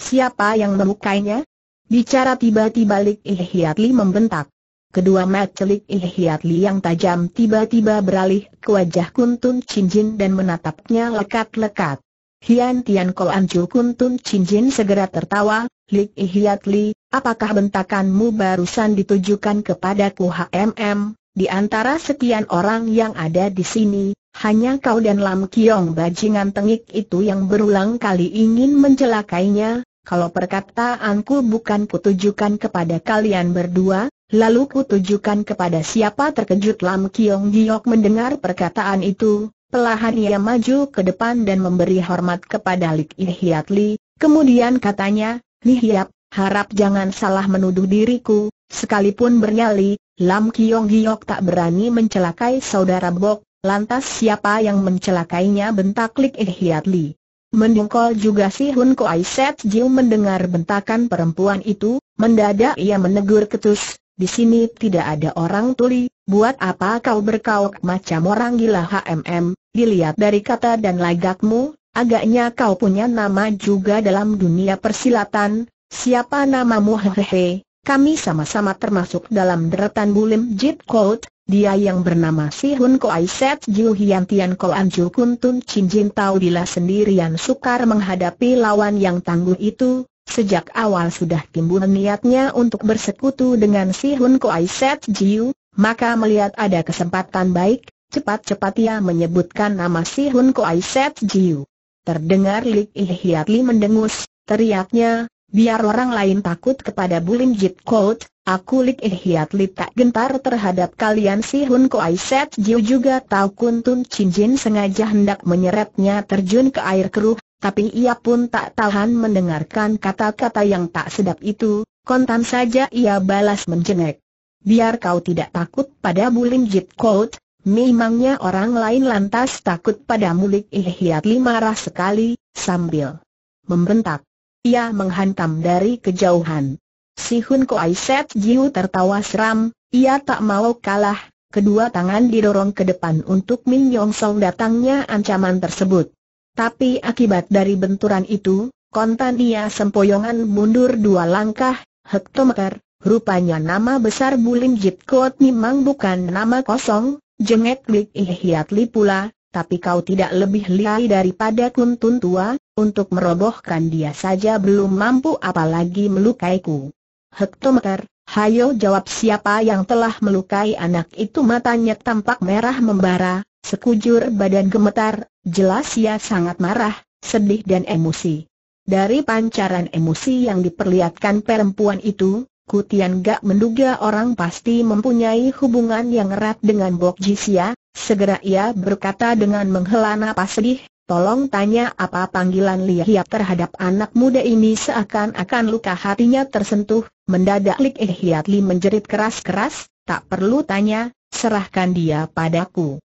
Siapa yang melukainya? Bicara tiba-tiba Lik Ihyatli membentak. Kedua mat celik Ihiat Liang tajam tiba-tiba beralih ke wajah Kuntun Cinjin dan menatapnya lekat-lekat. Hian Tian Ko Ancu Kuntun Cinjin segera tertawa, Lik Ihiat Li, apakah bentakanmu barusan ditujukan kepadaku HMM? Di antara sekian orang yang ada di sini, hanya kau dan Lam Kiong bajingan tengik itu yang berulang kali ingin mencelakainya, kalau perkataanku bukan kutujukan kepada kalian berdua, Lalu kutujukan kepada siapa terkejut Lam Kiong Giok mendengar perkataan itu, pelahan ia maju ke depan dan memberi hormat kepada Lik Ihyat Li, kemudian katanya, Li Hiap, harap jangan salah menuduh diriku, sekalipun bernyali, Lam Kiong Giok tak berani mencelakai saudara Bok, lantas siapa yang mencelakainya bentak Lik Ihyat Li. Mendengkol juga si Hun Kuai Set Jiu mendengar bentakan perempuan itu, mendadak ia menegur ketus, di sini tidak ada orang tuli, buat apa kau berkauk macam orang gila HMM, dilihat dari kata dan lagakmu, agaknya kau punya nama juga dalam dunia persilatan, siapa namamu hehehe, kami sama-sama termasuk dalam deretan bulim Jit kout, dia yang bernama Si Hun Koai Set Jiu Hian Tian Ko Ju Kun Tun Chin Jin Tau Dila sendirian sukar menghadapi lawan yang tangguh itu, Sejak awal sudah timbul niatnya untuk bersekutu dengan si Hun Kuai Set Jiu, maka melihat ada kesempatan baik, cepat-cepat ia menyebutkan nama si Hun Kuai Set Jiu. Terdengar Lik Hiat Li mendengus, teriaknya, biar orang lain takut kepada Bulim Jit Kot, aku Lik Hiat Li tak gentar terhadap kalian si Hun Kuai Set Jiu juga tahu Kuntun Chin Jin sengaja hendak menyeretnya terjun ke air keruh, tapi ia pun tak tahan mendengarkan kata-kata yang tak sedap itu, kontan saja ia balas menjengek. Biar kau tidak takut pada Bulim Jit kot, memangnya orang lain lantas takut pada mulik lima rah sekali, sambil membentak. Ia menghantam dari kejauhan. Si Hun Ko Set Jiu tertawa seram, ia tak mau kalah, kedua tangan didorong ke depan untuk Min Yong Song datangnya ancaman tersebut. Tapi akibat dari benturan itu, kontan ia sempoyongan mundur dua langkah, hektometer, rupanya nama besar Bulim Jit Kot memang bukan nama kosong, jengek Lik Li pula, tapi kau tidak lebih lihai daripada kuntun tua, untuk merobohkan dia saja belum mampu apalagi melukaiku. Hektometer, hayo jawab siapa yang telah melukai anak itu matanya tampak merah membara, sekujur badan gemetar, Jelas ia sangat marah, sedih dan emosi. Dari pancaran emosi yang diperlihatkan perempuan itu, Kutian Gak menduga orang pasti mempunyai hubungan yang erat dengan Bok Jisya, segera ia berkata dengan menghela napas sedih, tolong tanya apa panggilan Lia Hiap terhadap anak muda ini seakan-akan luka hatinya tersentuh, mendadak Lik Eh Li menjerit keras-keras, tak perlu tanya, serahkan dia padaku.